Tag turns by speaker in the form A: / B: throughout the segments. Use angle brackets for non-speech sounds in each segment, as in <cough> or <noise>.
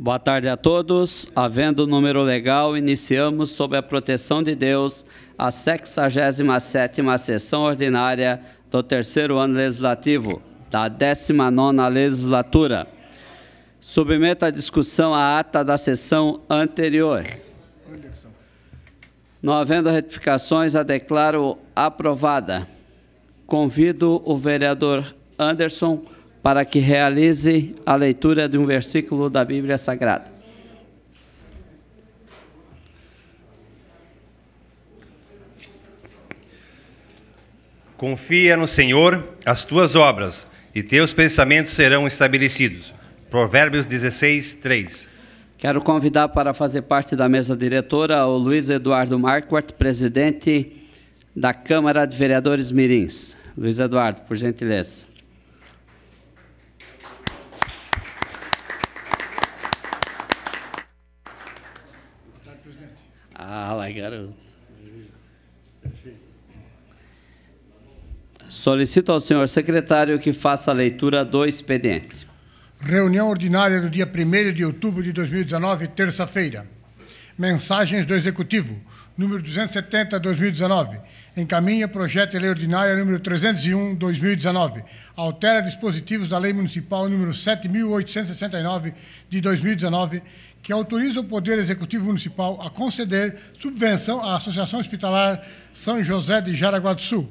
A: Boa tarde a todos. Havendo número legal, iniciamos sob a proteção de Deus a 67ª sessão ordinária do terceiro ano legislativo da 19ª legislatura. Submeto à discussão a ata da sessão anterior. Não havendo retificações, a declaro aprovada. Convido o vereador Anderson para que realize a leitura de um versículo da Bíblia Sagrada.
B: Confia no Senhor as tuas obras, e teus pensamentos serão estabelecidos. Provérbios 16, 3.
A: Quero convidar para fazer parte da mesa diretora o Luiz Eduardo Marquardt, presidente da Câmara de Vereadores Mirins. Luiz Eduardo, por gentileza. Fala, ah, garoto. Solicito ao senhor secretário que faça a leitura do expediente.
C: Reunião ordinária do dia 1 de outubro de 2019, terça-feira. Mensagens do Executivo, número 270-2019. Encaminha projeto de lei ordinária número 301-2019. Altera dispositivos da Lei Municipal número 7.869 de 2019 que autoriza o Poder Executivo Municipal a conceder subvenção à Associação Hospitalar São José de Jaraguá do Sul.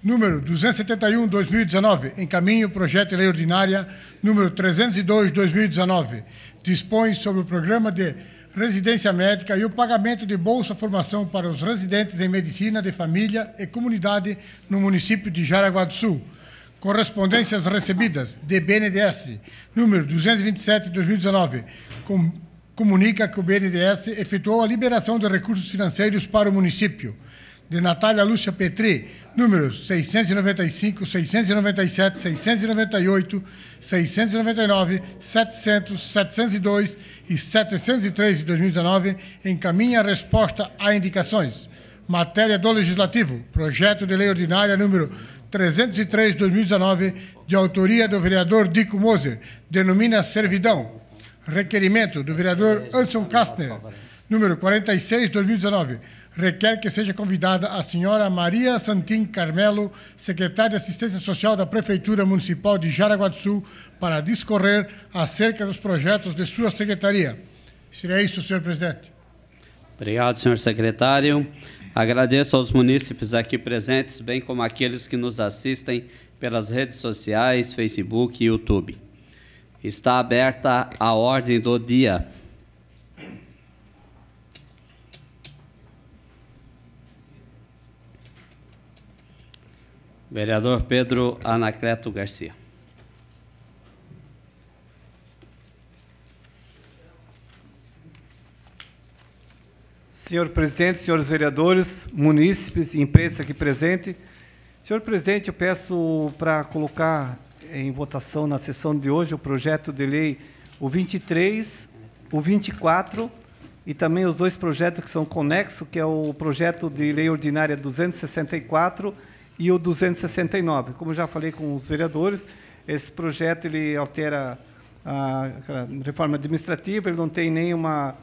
C: Número 271-2019, encaminho o projeto de lei ordinária número 302-2019. Dispõe sobre o programa de residência médica e o pagamento de Bolsa Formação para os residentes em medicina de família e comunidade no município de Jaraguá do Sul. Correspondências recebidas de número 227-2019, com comunica que o BNDES efetuou a liberação de recursos financeiros para o município. De Natália Lúcia Petri, números 695, 697, 698, 699, 700, 702 e 703 de 2019, encaminha a resposta a indicações. Matéria do Legislativo, projeto de lei ordinária número 303 de 2019, de autoria do vereador Dico Moser, denomina servidão. Requerimento do vereador Anson Kastner, número 46, 2019. Requer que seja convidada a senhora Maria Santim Carmelo, secretária de Assistência Social da Prefeitura Municipal de Jaraguá do Sul, para discorrer acerca dos projetos de sua secretaria. Seria isso, senhor presidente.
A: Obrigado, senhor secretário. Agradeço aos munícipes aqui presentes, bem como aqueles que nos assistem pelas redes sociais, Facebook e YouTube. Está aberta a ordem do dia. Vereador Pedro Anacleto Garcia.
D: Senhor presidente, senhores vereadores, munícipes e imprensa aqui presente, senhor presidente, eu peço para colocar em votação na sessão de hoje o projeto de lei o 23, o 24 e também os dois projetos que são conexos, que é o projeto de lei ordinária 264 e o 269. Como já falei com os vereadores, esse projeto ele altera a, reforma administrativa, ele não tem nenhuma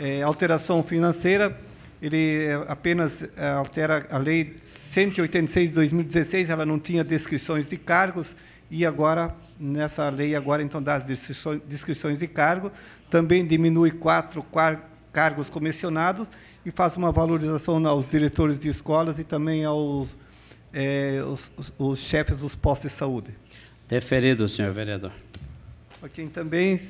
D: é, alteração financeira, ele é apenas é, altera a lei 186 de 2016, ela não tinha descrições de cargos, e agora nessa lei agora então das descrições de cargo também diminui quatro cargos comissionados e faz uma valorização aos diretores de escolas e também aos é, os, os, os, chefes dos postos de saúde.
A: Deferido, senhor vereador.
D: Ok, também,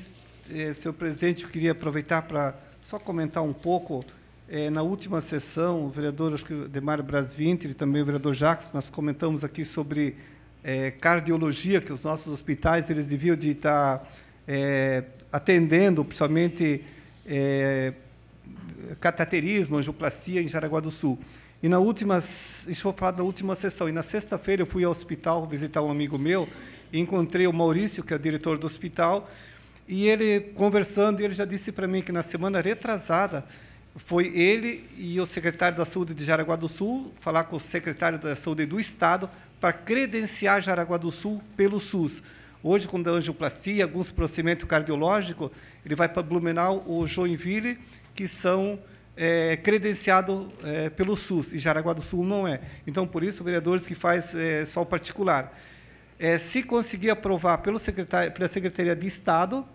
D: eh, senhor presidente, eu queria aproveitar para só comentar um pouco. Eh, na última sessão, o vereador acho que Demário Brasvinter e também o vereador Jacques, nós comentamos aqui sobre é, cardiologia que os nossos hospitais eles deviam de estar tá, é, atendendo, principalmente é, cateterismo, angioplastia em Jaraguá do Sul. E na última, isso foi falado na última sessão. E na sexta-feira eu fui ao hospital visitar um amigo meu e encontrei o Maurício, que é o diretor do hospital, e ele conversando, ele já disse para mim que na semana retrasada foi ele e o secretário da Saúde de Jaraguá do Sul falar com o secretário da Saúde do Estado para credenciar Jaraguá do Sul pelo SUS. Hoje, com angioplastia, alguns procedimentos cardiológicos, ele vai para Blumenau ou Joinville, que são é, credenciados é, pelo SUS, e Jaraguá do Sul não é. Então, por isso, vereadores que faz é, só o particular. É, se conseguir aprovar pelo secretário, pela Secretaria de Estado,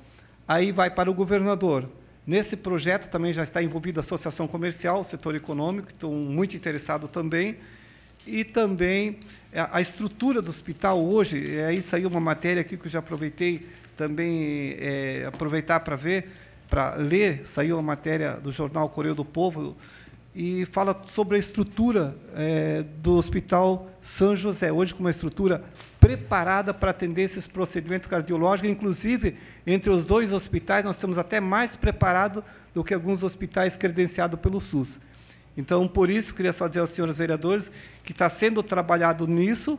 D: aí vai para o governador. Nesse projeto também já está envolvida a Associação Comercial, o setor econômico, estão muito interessados também e também é, a estrutura do hospital hoje, é, aí saiu uma matéria aqui que eu já aproveitei também é, aproveitar para ver, para ler, saiu uma matéria do jornal Correio do Povo e fala sobre a estrutura é, do Hospital São José, hoje com uma estrutura preparada para atender esses procedimentos cardiológicos, inclusive entre os dois hospitais nós estamos até mais preparados do que alguns hospitais credenciados pelo SUS. Então, por isso, queria fazer aos senhores vereadores que está sendo trabalhado nisso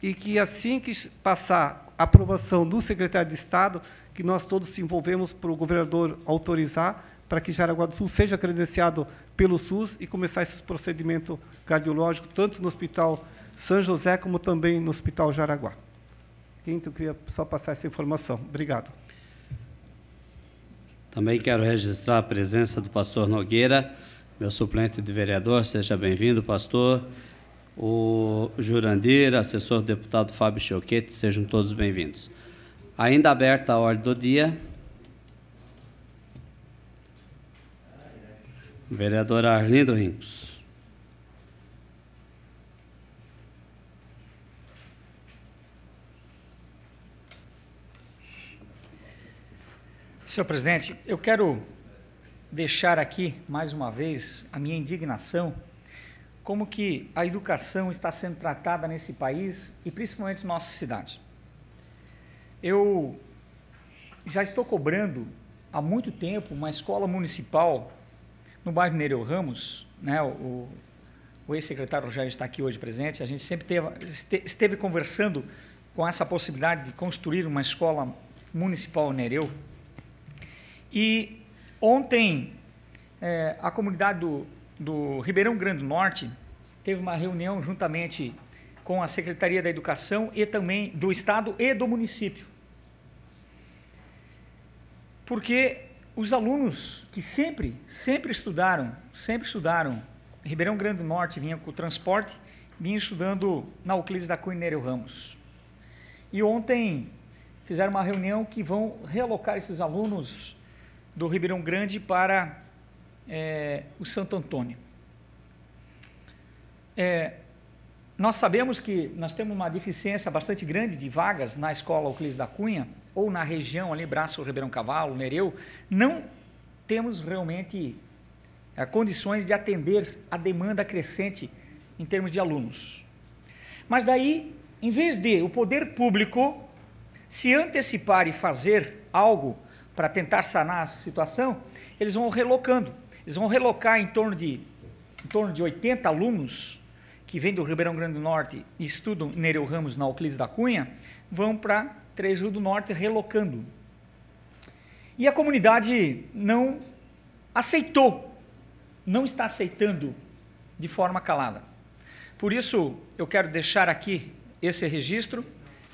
D: e que, assim que passar a aprovação do secretário de Estado, que nós todos se envolvemos para o governador autorizar para que Jaraguá do Sul seja credenciado pelo SUS e começar esses procedimentos cardiológicos, tanto no Hospital São José, como também no Hospital Jaraguá. Quinto, eu queria só passar essa informação. Obrigado.
A: Também quero registrar a presença do pastor Nogueira, meu suplente de vereador, seja bem-vindo, pastor. O Jurandir, assessor do deputado Fábio Choquete, sejam todos bem-vindos. Ainda aberta a ordem do dia. Vereador Arlindo Rincos.
E: Senhor presidente, eu quero deixar aqui, mais uma vez, a minha indignação como que a educação está sendo tratada nesse país e principalmente na nossa cidade. Eu já estou cobrando há muito tempo uma escola municipal no bairro Nereu Ramos, né, o, o ex-secretário Rogério está aqui hoje presente, a gente sempre teve, esteve conversando com essa possibilidade de construir uma escola municipal Nereu, e Ontem, é, a comunidade do, do Ribeirão Grande do Norte teve uma reunião juntamente com a Secretaria da Educação e também do Estado e do município. Porque os alunos que sempre, sempre estudaram, sempre estudaram, Ribeirão Grande do Norte vinha com o transporte, vinha estudando na Euclides da Cunha Nereu Ramos. E ontem fizeram uma reunião que vão realocar esses alunos do Ribeirão Grande para é, o Santo Antônio. É, nós sabemos que nós temos uma deficiência bastante grande de vagas na escola Euclides da Cunha, ou na região ali, Braço, Ribeirão Cavalo, Nereu. Não temos realmente é, condições de atender a demanda crescente em termos de alunos. Mas daí, em vez de o poder público se antecipar e fazer algo para tentar sanar a situação, eles vão relocando. Eles vão relocar em torno de, em torno de 80 alunos que vêm do Ribeirão Grande do Norte e estudam Nereu Ramos na Euclides da Cunha, vão para Três Rios do Norte relocando. E a comunidade não aceitou, não está aceitando de forma calada. Por isso, eu quero deixar aqui esse registro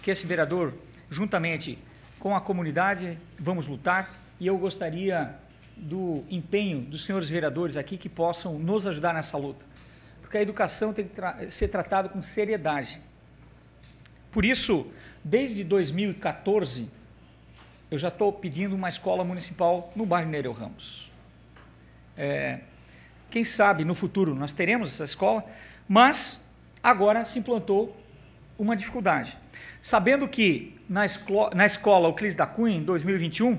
E: que esse vereador, juntamente com a comunidade, vamos lutar e eu gostaria do empenho dos senhores vereadores aqui que possam nos ajudar nessa luta, porque a educação tem que tra ser tratada com seriedade. Por isso, desde 2014, eu já estou pedindo uma escola municipal no bairro Nereu Ramos. É, quem sabe no futuro nós teremos essa escola, mas agora se implantou uma dificuldade. Sabendo que na, escola, na escola Euclides da Cunha, em 2021,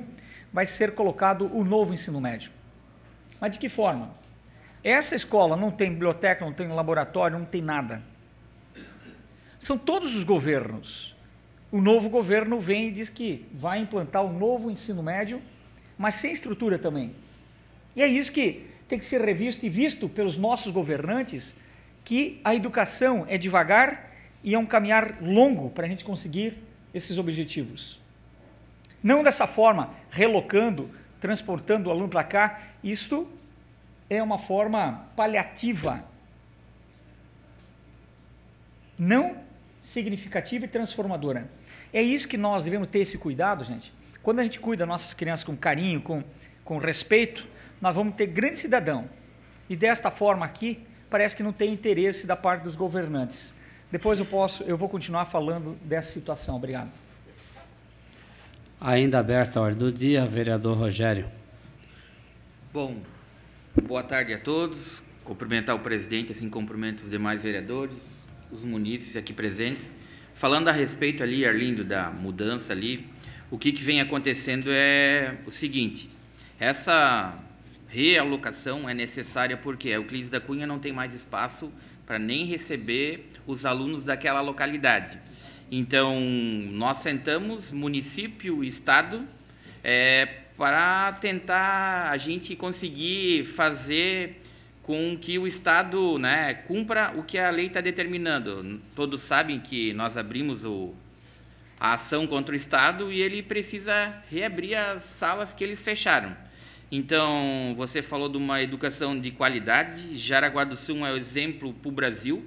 E: vai ser colocado o novo ensino médio. Mas de que forma? Essa escola não tem biblioteca, não tem laboratório, não tem nada. São todos os governos. O novo governo vem e diz que vai implantar o um novo ensino médio, mas sem estrutura também. E é isso que tem que ser revisto e visto pelos nossos governantes, que a educação é devagar e é um caminhar longo para a gente conseguir esses objetivos. Não dessa forma, relocando, transportando o aluno para cá, isto é uma forma paliativa, não significativa e transformadora. É isso que nós devemos ter esse cuidado, gente. Quando a gente cuida nossas crianças com carinho, com, com respeito, nós vamos ter grande cidadão. E desta forma aqui, parece que não tem interesse da parte dos governantes. Depois eu posso, eu vou continuar falando dessa situação. Obrigado.
A: Ainda aberta a ordem do dia, vereador Rogério.
F: Bom, boa tarde a todos. Cumprimentar o presidente, assim cumprimento os demais vereadores, os munícipes aqui presentes. Falando a respeito ali, Arlindo, da mudança ali, o que, que vem acontecendo é o seguinte: essa realocação é necessária porque a Euclides da Cunha não tem mais espaço para nem receber os alunos daquela localidade. Então, nós sentamos, município, estado, é, para tentar a gente conseguir fazer com que o Estado né, cumpra o que a lei está determinando. Todos sabem que nós abrimos o, a ação contra o Estado e ele precisa reabrir as salas que eles fecharam. Então, você falou de uma educação de qualidade, Jaraguá do Sul é um exemplo para o Brasil,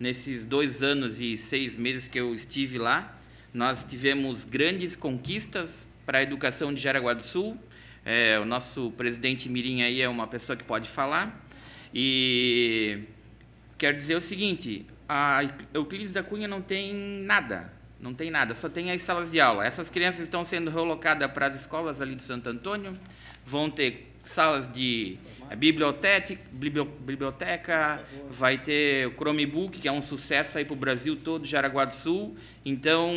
F: nesses dois anos e seis meses que eu estive lá, nós tivemos grandes conquistas para a educação de Jaraguá do Sul. É, o nosso presidente Mirim aí é uma pessoa que pode falar. E quero dizer o seguinte, a Euclides da Cunha não tem nada, não tem nada, só tem as salas de aula. Essas crianças estão sendo relocadas para as escolas ali de Santo Antônio, vão ter salas de biblioteca, biblioteca vai ter o Chromebook, que é um sucesso aí para o Brasil todo, Jaraguá do Sul. Então,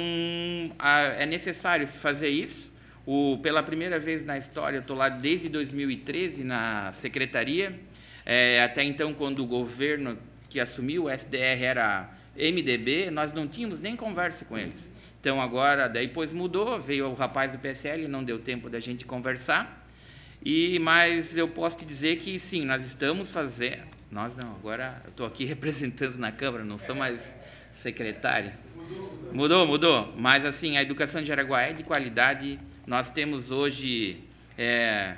F: é necessário se fazer isso. O, pela primeira vez na história, estou lá desde 2013 na secretaria. É, até então, quando o governo que assumiu o SDR era MDB, nós não tínhamos nem conversa com eles. Então, agora, daí, depois mudou, veio o rapaz do PSL, não deu tempo da gente conversar. E mas eu posso te dizer que sim, nós estamos fazendo. Nós não, agora eu estou aqui <laughs> representando na Câmara, não sou mais secretário. Mudou, mudou. Mas assim, a educação de Araguaia é de qualidade. Nós temos hoje é,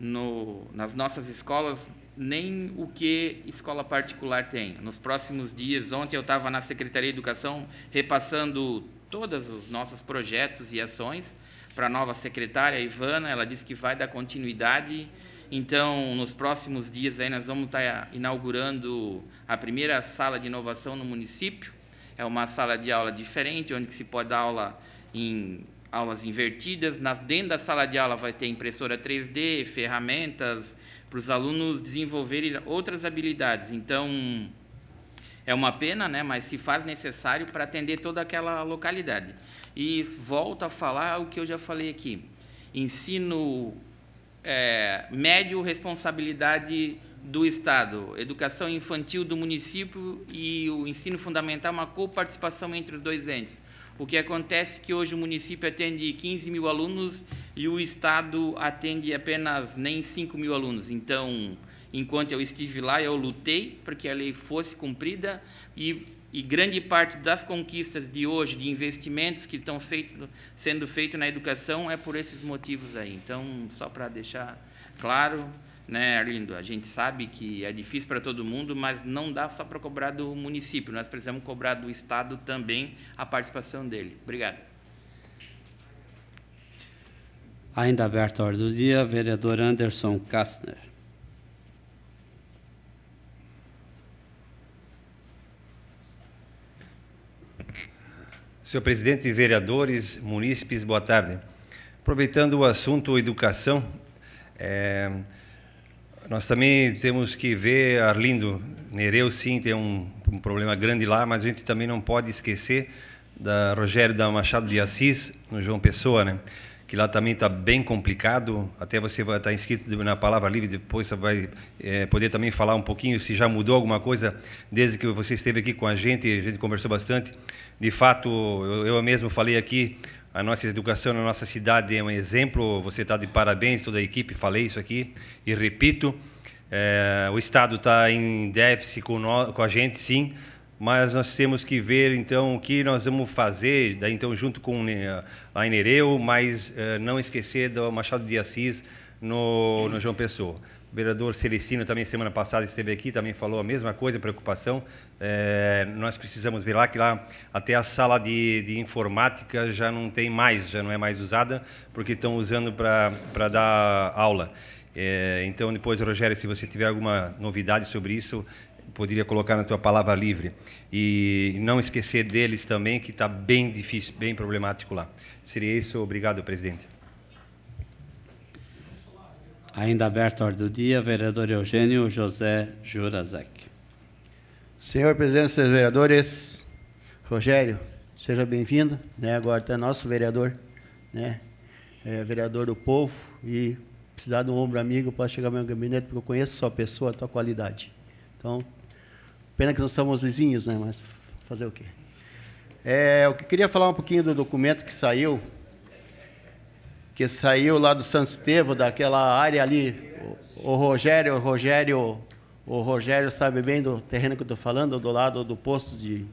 F: no, nas nossas escolas nem o que escola particular tem. Nos próximos dias, ontem eu estava na Secretaria de Educação repassando todos os nossos projetos e ações para a nova secretária, Ivana, ela disse que vai dar continuidade. Então, nos próximos dias aí nós vamos estar tá inaugurando a primeira sala de inovação no município. É uma sala de aula diferente, onde se pode dar aula em aulas invertidas. Nas, dentro da sala de aula vai ter impressora 3D, ferramentas para os alunos desenvolverem outras habilidades. Então, é uma pena, né, mas se faz necessário para atender toda aquela localidade e volto a falar o que eu já falei aqui. Ensino é, médio, responsabilidade do Estado, educação infantil do município e o ensino fundamental, uma coparticipação entre os dois entes. O que acontece é que hoje o município atende 15 mil alunos e o Estado atende apenas nem 5 mil alunos. Então, enquanto eu estive lá, eu lutei para que a lei fosse cumprida e e grande parte das conquistas de hoje, de investimentos que estão feito, sendo feitos na educação, é por esses motivos aí. Então, só para deixar claro, né, Arlindo, a gente sabe que é difícil para todo mundo, mas não dá só para cobrar do município, nós precisamos cobrar do Estado também a participação dele. Obrigado.
A: Ainda aberta a hora do dia, vereador Anderson Kastner.
B: Senhor presidente, vereadores, munícipes, boa tarde. Aproveitando o assunto educação, é, nós também temos que ver, Arlindo, Nereu sim tem um, um, problema grande lá, mas a gente também não pode esquecer da Rogério da Machado de Assis, no João Pessoa, né? que lá também está bem complicado. Até você vai estar tá inscrito na palavra livre, depois você vai é, poder também falar um pouquinho se já mudou alguma coisa desde que você esteve aqui com a gente. A gente conversou bastante. De fato, eu, eu mesmo falei aqui, a nossa educação na nossa cidade é um exemplo. Você está de parabéns, toda a equipe, falei isso aqui e repito. É, o Estado está em déficit com, no, com a gente, sim, mas nós temos que ver então o que nós vamos fazer, daí, então junto com a né, Inereu, mas eh, não esquecer do Machado de Assis no, no João Pessoa. O vereador Celestino também semana passada esteve aqui, também falou a mesma coisa, preocupação. É, nós precisamos ver lá que lá até a sala de, de, informática já não tem mais, já não é mais usada, porque estão usando para dar aula. É, então depois, Rogério, se você tiver alguma novidade sobre isso, poderia colocar na tua palavra livre. E não esquecer deles também, que está bem difícil, bem problemático lá.
A: Seria isso. Obrigado, presidente. Ainda aberta a ordem do dia, vereador Eugênio José Jurazek.
G: Senhor presidente, senhores vereadores, Rogério, seja bem-vindo. Né? Agora é nosso vereador, né? É, vereador do povo e precisar de um ombro amigo, pode chegar ao meu gabinete, porque eu conheço a sua pessoa, a sua qualidade. Então, Pena que não somos vizinhos, né? Mas fazer o quê? É, eu queria falar um pouquinho do documento que saiu, que saiu lá do San Estevo, daquela área ali. O, o Rogério, o Rogério, o Rogério sabe bem do terreno que eu estou falando, do lado do posto de,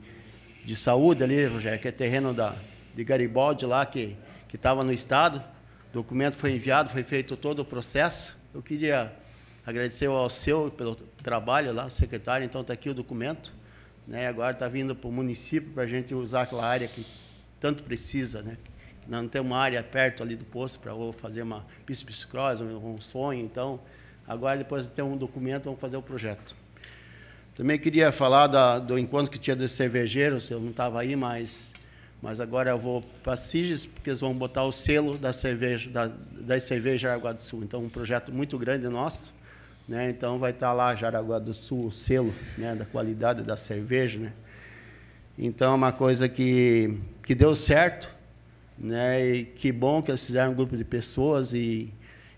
G: de saúde ali, Rogério, que é terreno da, de Garibaldi lá, que estava no Estado. O documento foi enviado, foi feito todo o processo. Eu queria Agradecer ao seu pelo trabalho lá, o secretário. Então está aqui o documento. Né? Agora está vindo para o município para a gente usar aquela área que tanto precisa, né? Não tem uma área perto ali do posto para fazer uma piscicrose, um sonho. Então, agora depois de ter um documento, vamos fazer o projeto. Também queria falar da, do encontro que tinha dos cervejeiros. Eu não estava aí, mas mas agora eu vou para Siges, porque eles vão botar o selo da cerveja, da, das cervejas do Sul. Então, um projeto muito grande nosso. Né? Então vai estar lá Jaraguá do Sul, o selo né? da qualidade da cerveja. Né? Então é uma coisa que, que deu certo. Né? E que bom que eles fizeram um grupo de pessoas e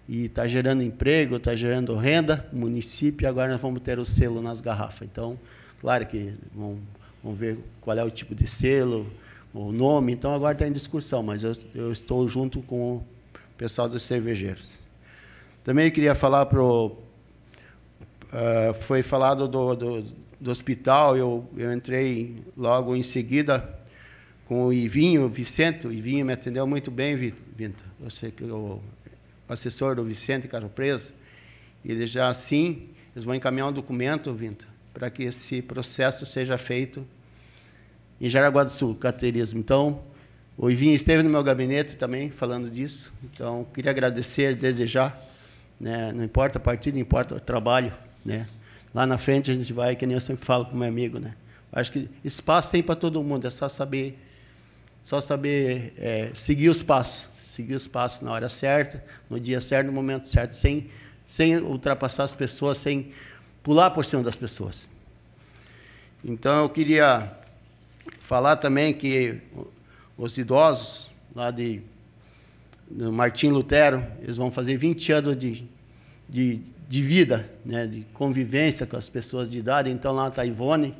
G: está gerando emprego, está gerando renda no município. E agora nós vamos ter o selo nas garrafas. Então, claro que vão, vão ver qual é o tipo de selo, o nome. Então, agora está em discussão, mas eu, eu estou junto com o pessoal dos cervejeiros. Também queria falar para o Uh, foi falado do, do, do hospital, eu, eu entrei logo em seguida com o Ivinho, o Vicente. O Ivinho me atendeu muito bem, Vinto. Você que é o assessor do Vicente, cara preso. Ele já assim, eles vão encaminhar um documento, Vinto, para que esse processo seja feito em Jaraguá do Sul, caterismo. Então, o Ivinho esteve no meu gabinete também falando disso. Então, queria agradecer desde já. Né? Não importa a partida, importa o trabalho né? Lá na frente a gente vai, que nem eu sempre falo com meu amigo, né? Acho que espaço tem para todo mundo, é só saber, só saber é, seguir os passos, seguir os passos na hora certa, no dia certo, no momento certo, sem, sem ultrapassar as pessoas, sem pular por cima das pessoas. Então eu queria falar também que os idosos lá de Martim Lutero, eles vão fazer 20 anos de, de, de vida, né, de convivência com as pessoas de idade. Então, lá está a Ivone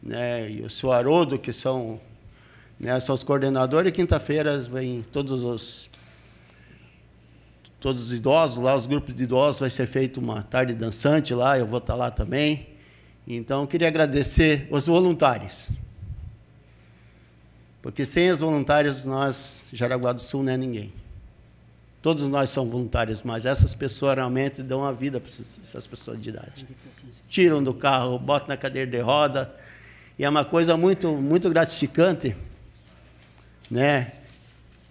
G: né, e o seu Haroldo, que são, né, são os coordenadores. E quinta-feira vem todos os todos os idosos lá, os grupos de idosos, vai ser feita uma tarde dançante lá, eu vou estar tá lá também. Então, queria agradecer os voluntários. Porque sem os voluntários, nós, Jaraguá do Sul, não é ninguém. Todos nós somos voluntários, mas essas pessoas realmente dão a vida para essas pessoas de idade. Tiram do carro, botam na cadeira de roda. E é uma coisa muito, muito gratificante, né?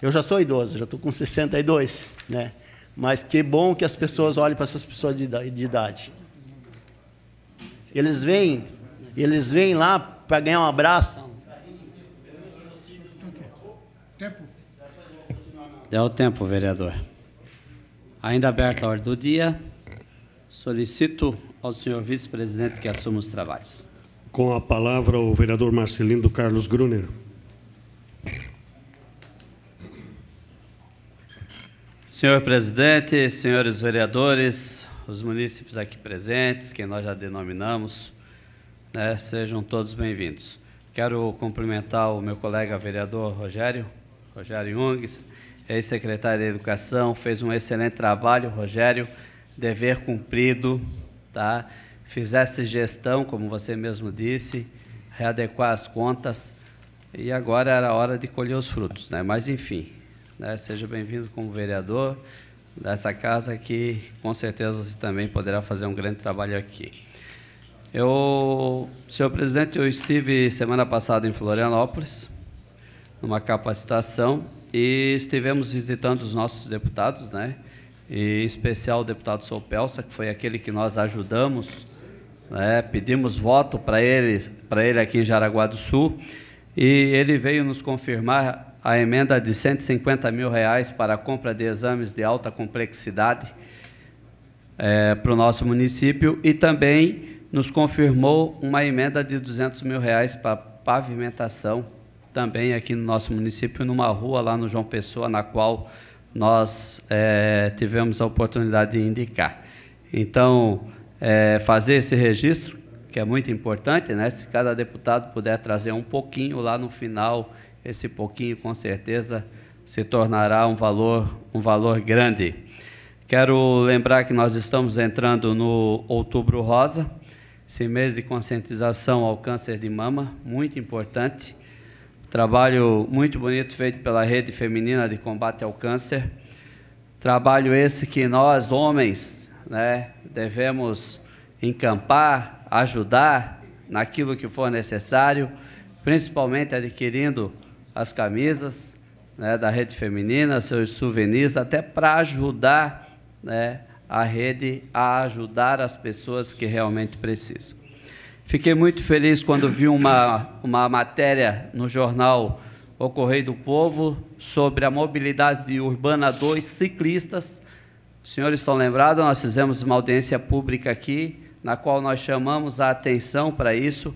G: Eu já sou idoso, já estou com 62, né? Mas que bom que as pessoas olhem para essas pessoas de idade. Eles vêm, eles vêm lá para ganhar um abraço,
A: É o tempo, vereador. Ainda aberta a ordem do dia, solicito ao senhor vice-presidente que assuma os trabalhos. Com a palavra, o
E: vereador Marcelino Carlos Gruner.
A: Senhor presidente, senhores vereadores, os munícipes aqui presentes, que nós já denominamos, né, sejam todos bem-vindos. Quero cumprimentar o meu colega vereador Rogério, Rogério Ungues, ex-secretário da Educação, fez um excelente trabalho, Rogério, dever cumprido, tá? Fizesse gestão, como você mesmo disse, readequar as contas e agora era a hora de colher os frutos, né? Mas enfim, né? seja bem-vindo como vereador dessa casa que com certeza você também poderá fazer um grande trabalho aqui. Eu, senhor presidente, eu estive semana passada em Florianópolis, numa capacitação e estivemos visitando os nossos deputados, né? em especial o deputado Sopelsa, que foi aquele que nós ajudamos, né? pedimos voto para ele, para ele aqui em Jaraguá do Sul, e ele veio nos confirmar a emenda de 150 mil reais para a compra de exames de alta complexidade é, para o nosso município e também nos confirmou uma emenda de 200 mil reais para pavimentação também aqui no nosso município, numa rua lá no João Pessoa, na qual nós é, tivemos a oportunidade de indicar. Então, é, fazer esse registro, que é muito importante, né? se cada deputado puder trazer um pouquinho lá no final, esse pouquinho com certeza se tornará um valor, um valor grande. Quero lembrar que nós estamos entrando no Outubro Rosa, esse mês de conscientização ao câncer de mama, muito importante. Trabalho muito bonito feito pela Rede Feminina de Combate ao Câncer. Trabalho esse que nós, homens, né, devemos encampar, ajudar naquilo que for necessário, principalmente adquirindo as camisas né, da Rede Feminina, seus souvenirs, até para ajudar né, a rede a ajudar as pessoas que realmente precisam. Fiquei muito feliz quando vi uma, uma matéria no jornal O Correio do Povo sobre a mobilidade urbana 2 ciclistas. Os senhores estão lembrados, nós fizemos uma audiência pública aqui, na qual nós chamamos a atenção para isso.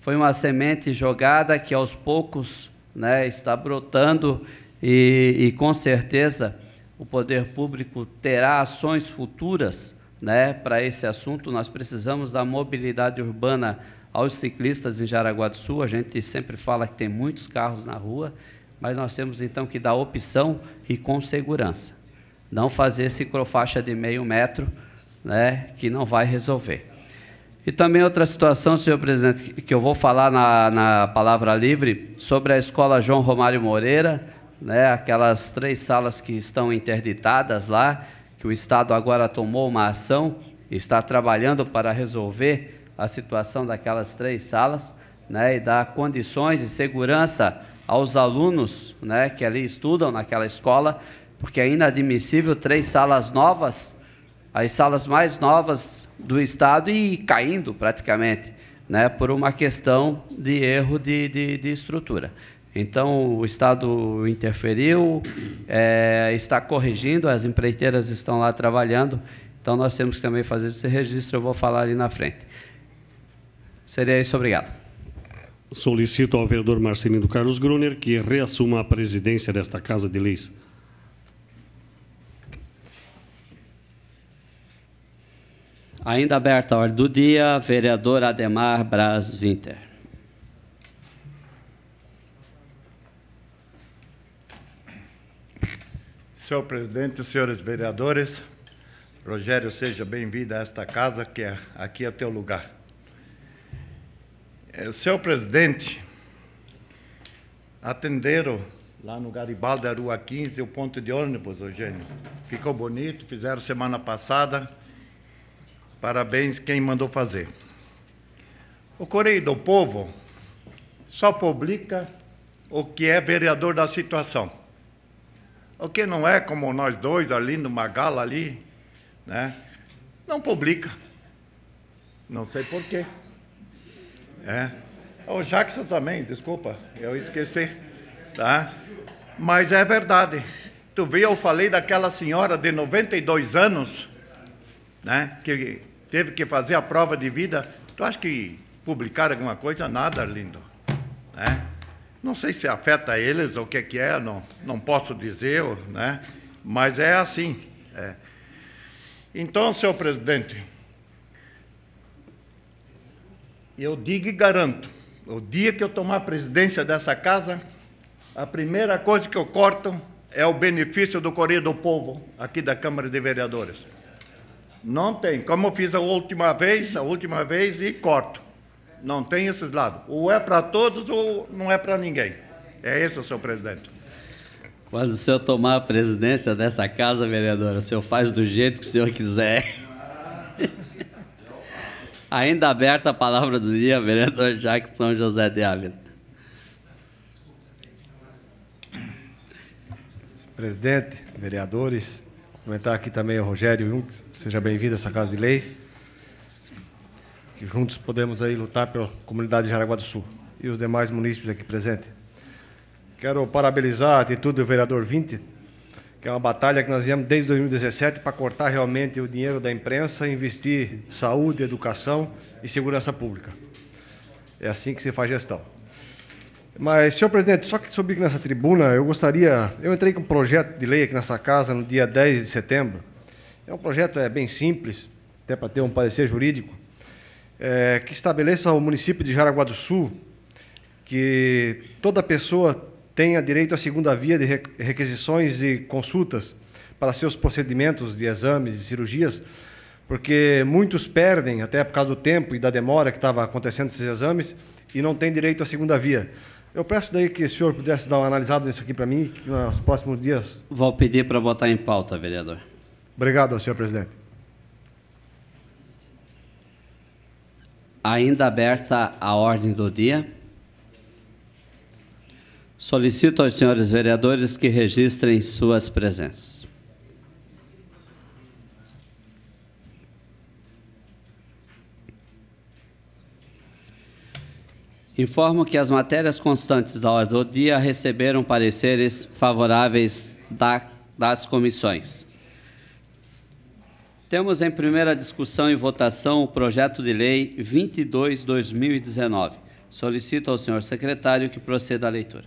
A: Foi uma semente jogada que aos poucos né, está brotando e, e com certeza o poder público terá ações futuras né, para esse assunto. Nós precisamos da mobilidade urbana aos ciclistas em Jaraguá do Sul. A gente sempre fala que tem muitos carros na rua, mas nós temos então que dar opção e com segurança. Não fazer ciclofaixa de meio metro, né, que não vai resolver. E também outra situação, senhor presidente, que eu vou falar na, na palavra livre, sobre a escola João Romário Moreira, né, aquelas três salas que estão interditadas lá, que o Estado agora tomou uma ação, está trabalhando para resolver a situação daquelas três salas né, e dar condições e segurança aos alunos né, que ali estudam naquela escola, porque é inadmissível três salas novas, as salas mais novas do Estado e caindo praticamente, né, por uma questão de erro de, de, de estrutura. Então, o Estado interferiu, é, está corrigindo, as empreiteiras estão lá trabalhando, então nós temos que também fazer esse registro, eu vou falar ali na frente. Seria isso, obrigado.
E: Solicito ao vereador Marcelino Carlos Gruner que reassuma a presidência desta Casa de Leis.
A: Ainda aberta a ordem do dia, vereador Ademar Braz Winter.
H: Senhor presidente, senhores vereadores, Rogério, seja bem-vindo a esta casa, que é, aqui é teu lugar. É, senhor presidente, atenderam lá no Garibaldi, a Rua 15, o ponto de ônibus, Eugênio. Ficou bonito, fizeram semana passada. Parabéns quem mandou fazer. O Correio do Povo só publica o que é vereador da situação. O que não é como nós dois ali numa Magala ali, né? Não publica. Não sei porquê. É. O Jackson também, desculpa, eu esqueci. Tá? Mas é verdade. Tu vê, eu falei daquela senhora de 92 anos, né? Que teve que fazer a prova de vida. Tu acha que publicar alguma coisa? Nada, lindo. Né? Não sei se afeta eles ou o que, é que é, não, não posso dizer, né? mas é assim. É. Então, senhor presidente, eu digo e garanto, o dia que eu tomar a presidência dessa casa, a primeira coisa que eu corto é o benefício do Correio do Povo, aqui da Câmara de Vereadores. Não tem, como eu fiz a última vez, a última vez e corto. Não tem esses lados. Ou é para todos ou não é para ninguém. É esse o seu presidente.
A: Quando o senhor tomar a presidência dessa casa, vereadora, o senhor faz do jeito que o senhor quiser. <laughs> Ainda aberta a palavra do dia, vereador Jackson José de Ávila.
I: Presidente, vereadores, comentar aqui também o Rogério Junks, seja bem-vindo a essa Casa de Lei que juntos podemos aí lutar pela comunidade de Jaraguá do Sul e os demais municípios aqui presentes. Quero parabenizar a atitude do vereador Vinte que é uma batalha que nós viemos desde 2017 para cortar realmente o dinheiro da imprensa e investir saúde, educação e segurança pública. É assim que se faz gestão. Mas, senhor presidente, só que subi nessa tribuna, eu gostaria. Eu entrei com um projeto de lei aqui nessa casa no dia 10 de setembro. É um projeto é, bem simples, até para ter um parecer jurídico é, que estabeleça o município de Jaraguá do Sul que toda pessoa tenha direito à segunda via de requisições e consultas para seus procedimentos de exames e cirurgias, porque muitos perdem, até por causa do tempo e da demora que estava acontecendo esses exames, e não tem direito à segunda via. Eu peço daí que o senhor pudesse dar uma analisada nisso aqui para mim, nos próximos dias.
A: Vou pedir para botar em pauta, vereador.
I: Obrigado, senhor presidente.
A: ainda aberta a ordem do dia. Solicito aos senhores vereadores que registrem suas presenças. Informo que as matérias constantes da ordem do dia receberam pareceres favoráveis da, das comissões. Temos em primeira discussão e votação o projeto de lei 22/2019. Solicito ao senhor secretário que proceda à leitura.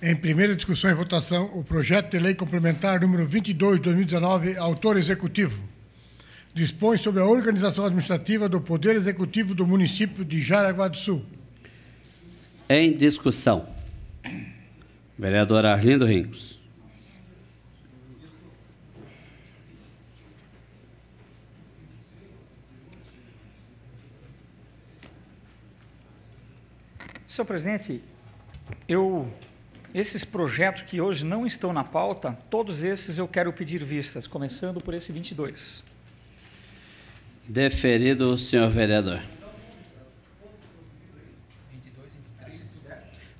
C: Em primeira discussão e votação, o projeto de lei complementar número 22/2019, autor executivo, dispõe sobre a organização administrativa do Poder Executivo do município de Jaraguá do Sul.
A: Em discussão. Vereador Arlindo Rincos.
E: Senhor presidente, eu esses projetos que hoje não estão na pauta, todos esses eu quero pedir vistas, começando por esse 22.
A: Deferido, senhor vereador.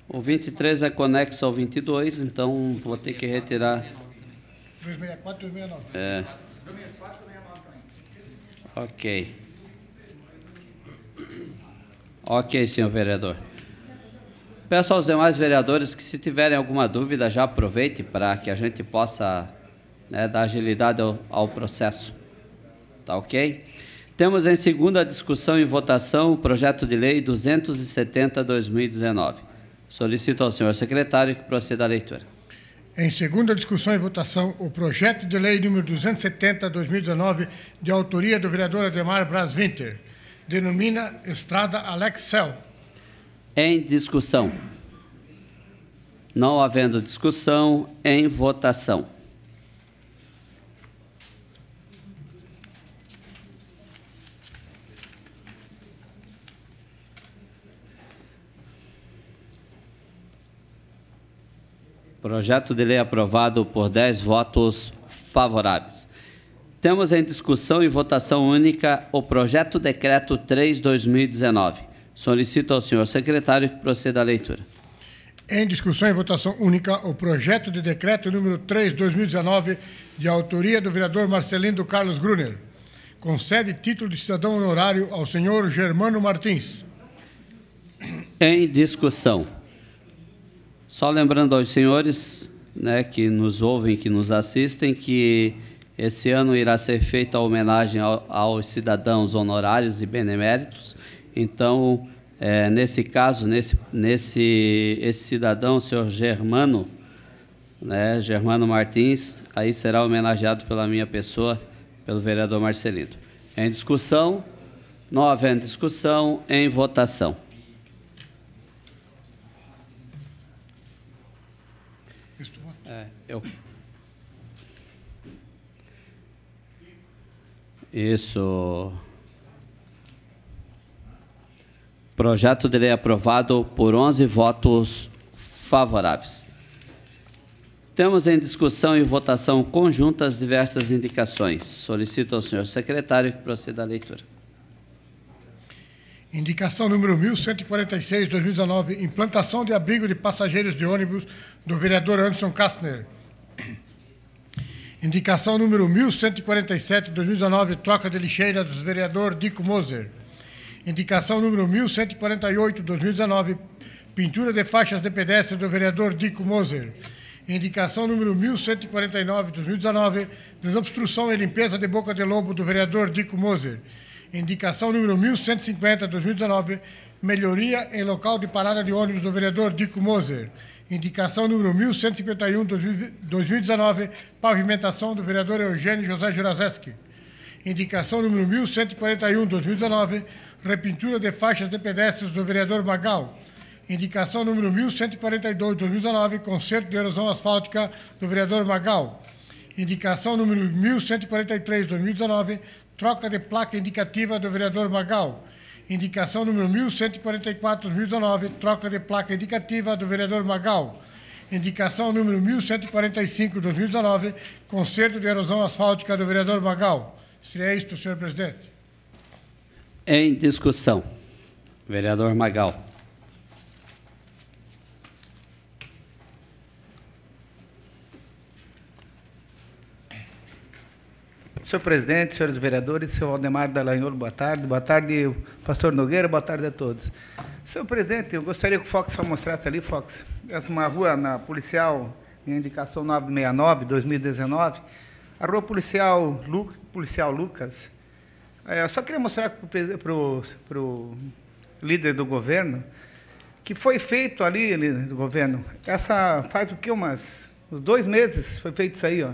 A: O 23 é conexo ao 22, então vou ter que retirar.
C: 264 e 269.
A: É. Ok. Ok, senhor vereador. Peço aos demais vereadores que, se tiverem alguma dúvida, já aproveite para que a gente possa né, dar agilidade ao, ao processo. Tá ok? Temos em segunda discussão e votação o projeto de lei 270-2019. Solicito ao senhor secretário que proceda à leitura.
C: Em segunda discussão e votação, o projeto de lei número 270-2019, de autoria do vereador Ademar Braz Winter, denomina Estrada Alexel
A: em discussão. Não havendo discussão, em votação. Projeto de lei aprovado por 10 votos favoráveis. Temos em discussão e votação única o projeto decreto 3/2019 Solicito ao senhor secretário que proceda à leitura.
C: Em discussão e votação única, o projeto de decreto número 3, 2019, de autoria do vereador Marcelino Carlos Gruner, concede título de cidadão honorário ao senhor Germano Martins. Em
A: discussão. Só lembrando aos senhores né, que nos ouvem, que nos assistem, que esse ano irá ser feita a homenagem ao, aos cidadãos honorários e beneméritos então, é, nesse caso, nesse, nesse esse cidadão, o senhor Germano, né, Germano Martins, aí será homenageado pela minha pessoa, pelo vereador Marcelino. Em discussão, não havendo discussão, em votação. É, eu... Isso. Projeto de lei aprovado por 11 votos favoráveis. Temos em discussão e votação conjunta as diversas indicações. Solicito ao senhor secretário que proceda à leitura.
C: Indicação número 1146, 2019, implantação de abrigo de passageiros de ônibus do vereador Anderson Kastner. Indicação número 1147, 2019, troca de lixeira do vereador Dico Moser. Indicação número 1148, 2019. Pintura de faixas de pedestre do vereador Dico Moser. Indicação número 1149, 2019. Desobstrução e limpeza de boca de lobo do vereador Dico Moser. Indicação número 1150, 2019. Melhoria em local de parada de ônibus do vereador Dico Moser. Indicação número 1151, 2019. Pavimentação do vereador Eugênio José Juraseski. Indicação número 1141, 2019 repintura de faixas de pedestres do vereador Magal. Indicação número 1142, 2019, conserto de erosão asfáltica do vereador Magal. Indicação número 1143, 2019, troca de placa indicativa do vereador Magal. Indicação número 1144, 2019, troca de placa indicativa do vereador Magal. Indicação número 1145, 2019, conserto de erosão asfáltica do vereador Magal. Seria isto, senhor presidente.
A: Em discussão. Vereador Magal.
J: Senhor presidente, senhores vereadores, senhor Aldemar Dallagnol, boa tarde. Boa tarde, pastor Nogueira, boa tarde a todos. Senhor presidente, eu gostaria que o Fox só mostrasse ali, Fox, essa uma rua na policial, minha indicação 969, 2019, a rua policial, Lu, policial Lucas, é, só queria mostrar para o líder do governo que foi feito ali, líder do governo, essa faz o que umas uns dois meses foi feito isso aí, ó.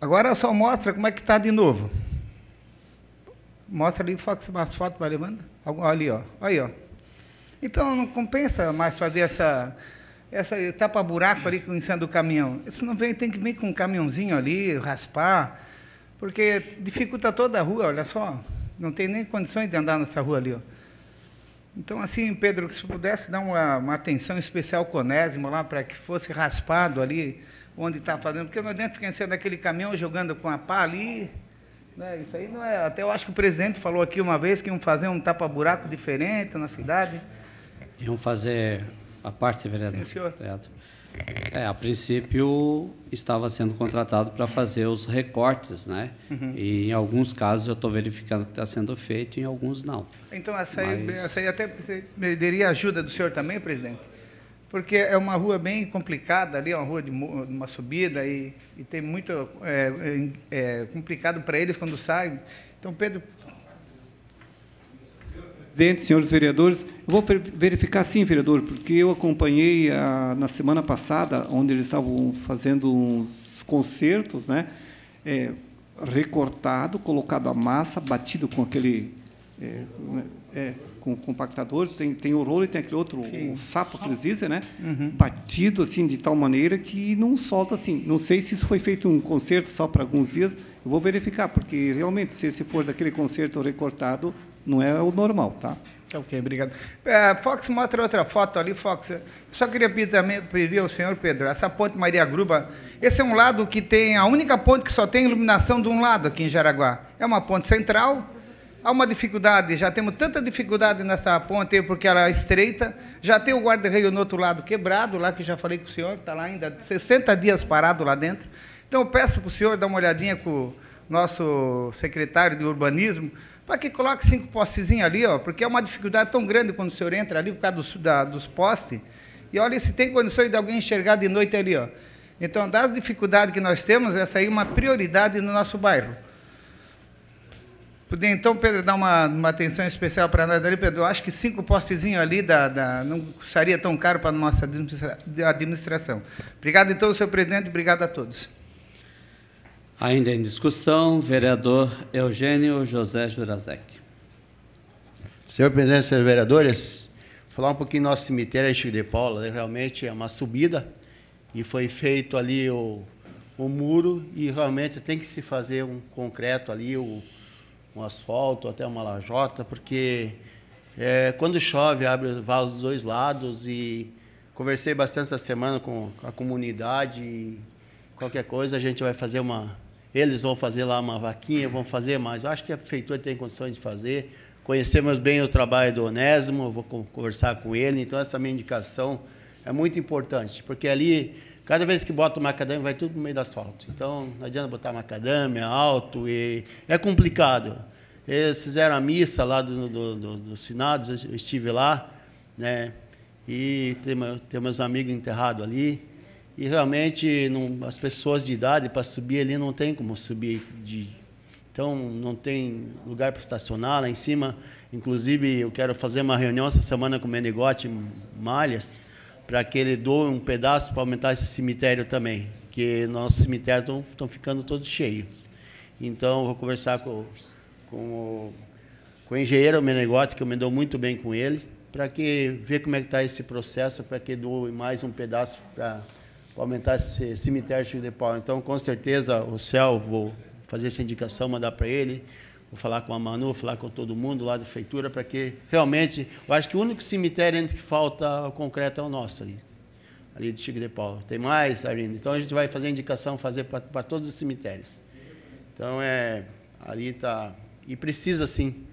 J: Agora só mostra como é que está de novo. Mostra ali fotos, umas fotos, vai manda. Ali, ó. Aí, ó. Então não compensa mais fazer essa essa tapa buraco ali em cima do caminhão. Isso não vem, tem que vir com um caminhãozinho ali, raspar porque dificulta toda a rua, olha só. Não tem nem condições de andar nessa rua ali. Ó. Então, assim, Pedro, se pudesse dar uma, uma atenção especial conésimo lá para que fosse raspado ali onde está fazendo, porque não adianta quem ser aquele caminhão jogando com a pá ali. Né? Isso aí não é. Até eu acho que o presidente falou aqui uma vez que iam fazer um tapa-buraco diferente na cidade.
A: Iam fazer a parte, vereador. Sim, senhor. Vereador. É, a princípio estava sendo contratado para fazer os recortes, né? Uhum. E em alguns casos eu estou verificando que está sendo feito, em alguns não. Então essa aí, essa
J: aí até mereceria a ajuda do senhor também, presidente? Porque é uma rua bem complicada ali, é uma rua de uma subida e, e tem muito é, é, é complicado para eles quando saem. Então, Pedro,
D: presidente, senhores vereadores. Eu vou verificar sim, vereador, porque eu acompanhei a, ah, na semana passada, onde eles estavam fazendo uns concertos, né? É, recortado, colocado a massa, batido com aquele. É, né, é, com compactador, tem, tem o rolo e tem aquele outro, o sapo que eles dizem, né? Uhum. Batido assim de tal maneira que não solta assim. Não sei se isso foi feito um concerto só para alguns dias, eu vou verificar, porque realmente, se esse for daquele concerto recortado, não é o normal, tá? tá? Ok, obrigado. É, Fox, mostra
J: outra foto ali, Fox. Só queria pedir também, pedir ao senhor Pedro, essa ponte Maria Gruba, esse é um lado que tem, a única ponte que só tem iluminação de um lado aqui em Jaraguá. É uma ponte central, há uma dificuldade, já temos tanta dificuldade nessa ponte porque ela é estreita, já tem o guarda-reio no outro lado quebrado, lá que já falei com o senhor, está lá ainda 60 dias parado lá dentro. Então eu peço para o senhor dar uma olhadinha com o nosso secretário de urbanismo, para que coloque cinco postezinhos ali, ó, porque é uma dificuldade tão grande quando o senhor entra ali por causa dos, da, dos postes. E olha se tem condições de alguém enxergar de noite ali. Ó. Então, das dificuldades que nós temos, essa aí é uma prioridade no nosso bairro. Podia então, Pedro, dar uma, uma atenção especial para nós ali, Pedro. Eu acho que cinco postezinhos ali da, da não custaria tão caro para a nossa administra, administração. Obrigado, então, senhor presidente. Obrigado a
G: todos.
A: Ainda em discussão, vereador Eugênio José
G: Jurazek. Senhor presidente, senhores vereadores, vou falar um pouquinho do nosso cemitério Chico de Paula. Né? Realmente é uma subida e foi feito ali o, o muro e realmente tem que se fazer um concreto ali, o, um asfalto, até uma lajota, porque é, quando chove abre vasos dos dois lados e conversei bastante essa semana com a comunidade e qualquer coisa a gente vai fazer uma eles vão fazer lá uma vaquinha, vão fazer mais. Eu acho que a prefeitura tem condições de fazer. Conhecemos bem o trabalho do Onésimo, vou conversar com ele. Então, essa minha indicação é muito importante, porque ali, cada vez que bota macadame vai tudo no meio do asfalto. Então, não adianta botar é alto, e é complicado. Eles fizeram a missa lá do, do, do, do Sinados, eu estive lá, né? E tem, tem meus amigos enterrados ali. E realmente não, as pessoas de idade para subir ali não tem como subir de, então não tem lugar para estacionar lá em cima. Inclusive eu quero fazer uma reunião essa semana com o Menegote Malhas para que ele doe um pedaço para aumentar esse cemitério também, que nossos cemitérios estão ficando todos cheios. Então vou conversar com, com o, com o engenheiro Menegote que eu me dou muito bem com ele para que ver como é que está esse processo para que doe mais um pedaço para para aumentar esse cemitério Chico de Paulo. Então, com certeza, o Céu, vou fazer essa indicação, mandar para ele, vou falar com a Manu, falar com todo mundo lá da feitura, para que realmente, eu acho que o único cemitério que falta concreto é o nosso ali, ali de Chico de Paulo. Tem mais, Arina? Então, a gente vai fazer indicação, fazer para todos os cemitérios. Então, é, ali está, e precisa sim,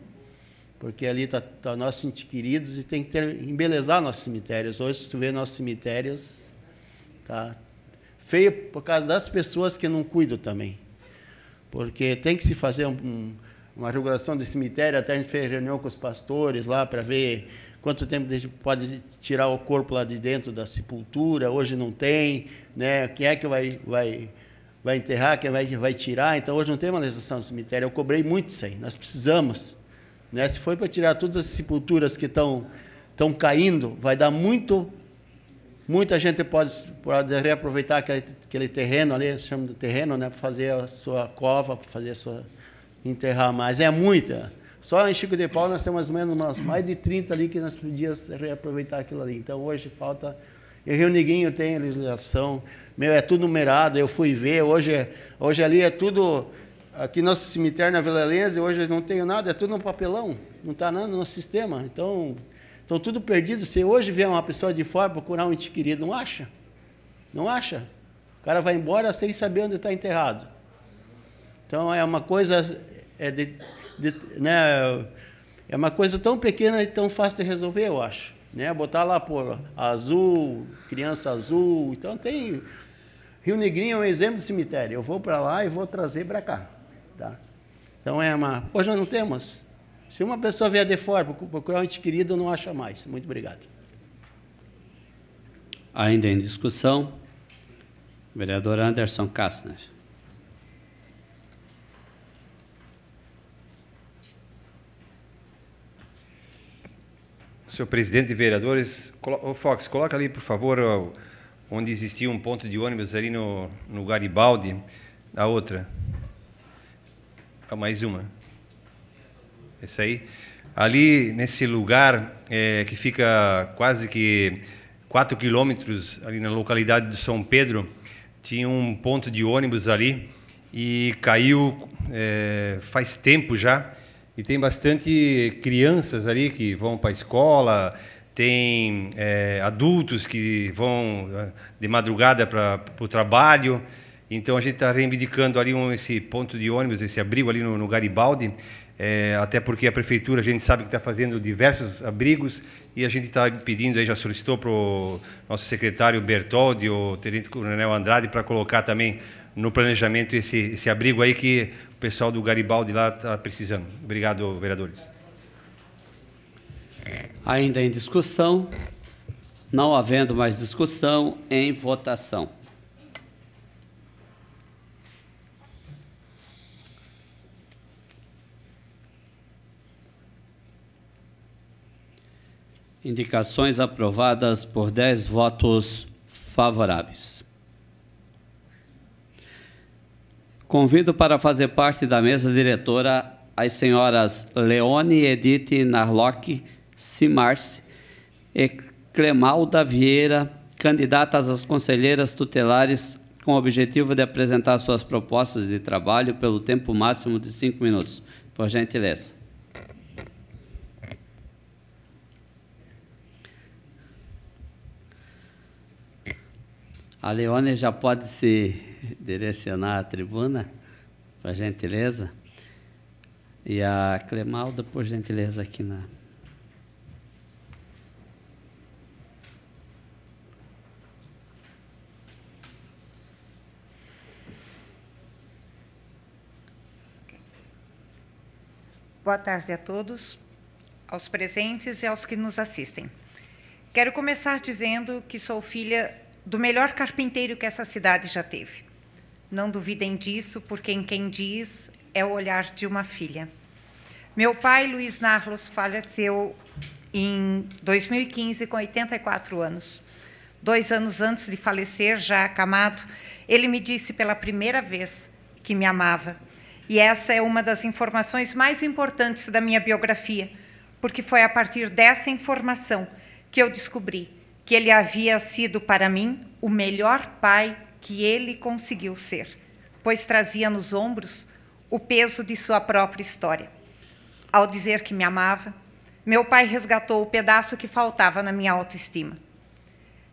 G: porque ali está tá nossos queridos e tem que ter, embelezar nossos cemitérios. Hoje, se tu vê nossos cemitérios Tá? Feio por causa das pessoas que não cuidam também. Porque tem que se fazer um, uma regulação do cemitério, até a gente fez reunião com os pastores lá para ver quanto tempo a gente pode tirar o corpo lá de dentro da sepultura, hoje não tem, né? Quem é que vai, vai, vai enterrar, quem vai, vai tirar? Então hoje não tem uma legislação do cemitério. Eu cobrei muito isso aí, nós precisamos. Né? Se for para tirar todas as sepulturas que estão estão caindo, vai dar muito Muita gente pode, pode reaproveitar aquele, aquele terreno ali, chama de terreno, né? Para fazer a sua cova, para fazer a sua. enterrar Mas É muita. Só em Chico de Paulo nós temos mais ou menos mais de 30 ali que nós podíamos reaproveitar aquilo ali. Então hoje falta. E Rio Niguinho tem legislação, meu, é tudo numerado, eu fui ver, hoje, é, hoje ali é tudo. Aqui nosso cemitério na Vila Lense, hoje não tenho nada, é tudo no papelão, não está nada no nosso sistema. Então, Estão tudo perdido. Se hoje vier uma pessoa de fora procurar um ente querido, não acha? Não acha? O cara vai embora sem saber onde está enterrado. Então é uma coisa é de, de, né, é uma coisa tão pequena e tão fácil de resolver, eu acho. Né? Botar lá por azul, criança azul. Então tem Rio Negrinho é um exemplo de cemitério. Eu vou para lá e vou trazer para cá, tá? Então é uma. Hoje nós não temos. Se uma pessoa vier de fora procurar um ente querido, não acha mais. Muito obrigado.
A: Ainda em discussão, vereador Anderson Kastner.
B: Senhor presidente e vereadores, o Fox, coloca ali, por favor, onde existia um ponto de ônibus ali no, no Garibaldi, a outra. Ah, mais uma. Esse aí. Ali nesse lugar é, que fica quase que 4 quilômetros, ali na localidade de São Pedro, tinha um ponto de ônibus ali e caiu é, faz tempo já. E tem bastante crianças ali que vão para a escola, tem é, adultos que vão é, de madrugada para o trabalho. Então a gente está reivindicando ali um, esse ponto de ônibus, esse abrigo ali no, no Garibaldi, é, até porque a prefeitura a gente sabe que está fazendo diversos abrigos e a gente está pedindo, aí já solicitou para o nosso secretário Bertoldi, o Tenente Coronel Andrade, para colocar também no planejamento esse, esse abrigo aí que o pessoal do Garibaldi lá está precisando.
A: Obrigado, vereadores. Ainda em discussão, não havendo mais discussão, em votação. Indicações aprovadas por 10 votos favoráveis. Convido para fazer parte da mesa diretora as senhoras Leone Edith Narlock Simarce e Clemalda Vieira, candidatas às conselheiras tutelares com o objetivo de apresentar suas propostas de trabalho pelo tempo máximo de cinco minutos. Por gentileza. A Leone já pode se direcionar à tribuna, por gentileza. E a Clemalda, por gentileza, aqui na.
K: Boa tarde a todos, aos presentes e aos que nos assistem. Quero começar dizendo que sou filha do melhor carpinteiro que essa cidade já teve. Não duvidem disso, porque em quem diz é o olhar de uma filha. Meu pai, Luiz Narlos, faleceu em 2015, com 84 anos. Dois anos antes de falecer, já acamado, ele me disse pela primeira vez que me amava. E essa é uma das informações mais importantes da minha biografia, porque foi a partir dessa informação que eu descobri que ele havia sido para mim o melhor pai que ele conseguiu ser, pois trazia nos ombros o peso de sua própria história. Ao dizer que me amava, meu pai resgatou o pedaço que faltava na minha autoestima.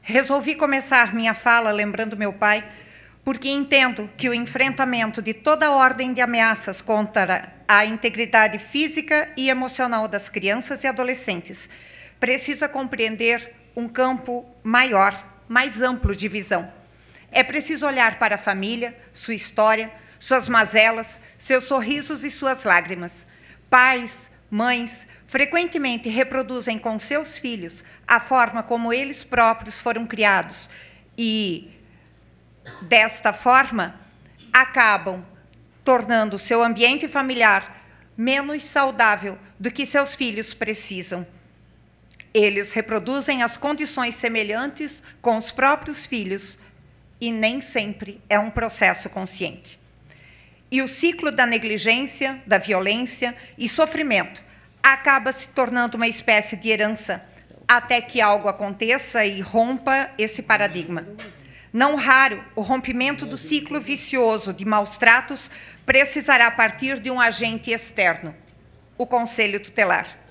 K: Resolvi começar minha fala lembrando meu pai, porque entendo que o enfrentamento de toda ordem de ameaças contra a integridade física e emocional das crianças e adolescentes precisa compreender um campo maior, mais amplo de visão. É preciso olhar para a família, sua história, suas mazelas, seus sorrisos e suas lágrimas. Pais, mães, frequentemente reproduzem com seus filhos a forma como eles próprios foram criados e, desta forma, acabam tornando seu ambiente familiar menos saudável do que seus filhos precisam. Eles reproduzem as condições semelhantes com os próprios filhos e nem sempre é um processo consciente. E o ciclo da negligência, da violência e sofrimento acaba se tornando uma espécie de herança até que algo aconteça e rompa esse paradigma. Não raro, o rompimento do ciclo vicioso de maus tratos precisará partir de um agente externo, o Conselho Tutelar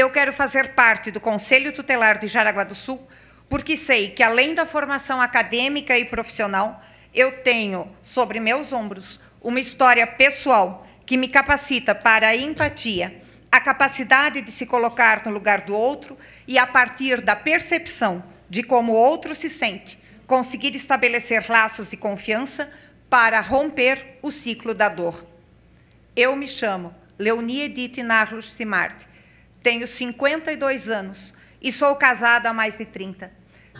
K: eu quero fazer parte do Conselho Tutelar de Jaraguá do Sul, porque sei que, além da formação acadêmica e profissional, eu tenho sobre meus ombros uma história pessoal que me capacita para a empatia, a capacidade de se colocar no lugar do outro e, a partir da percepção de como o outro se sente, conseguir estabelecer laços de confiança para romper o ciclo da dor. Eu me chamo Leonie Edith Narlos Simard tenho 52 anos e sou casada há mais de 30.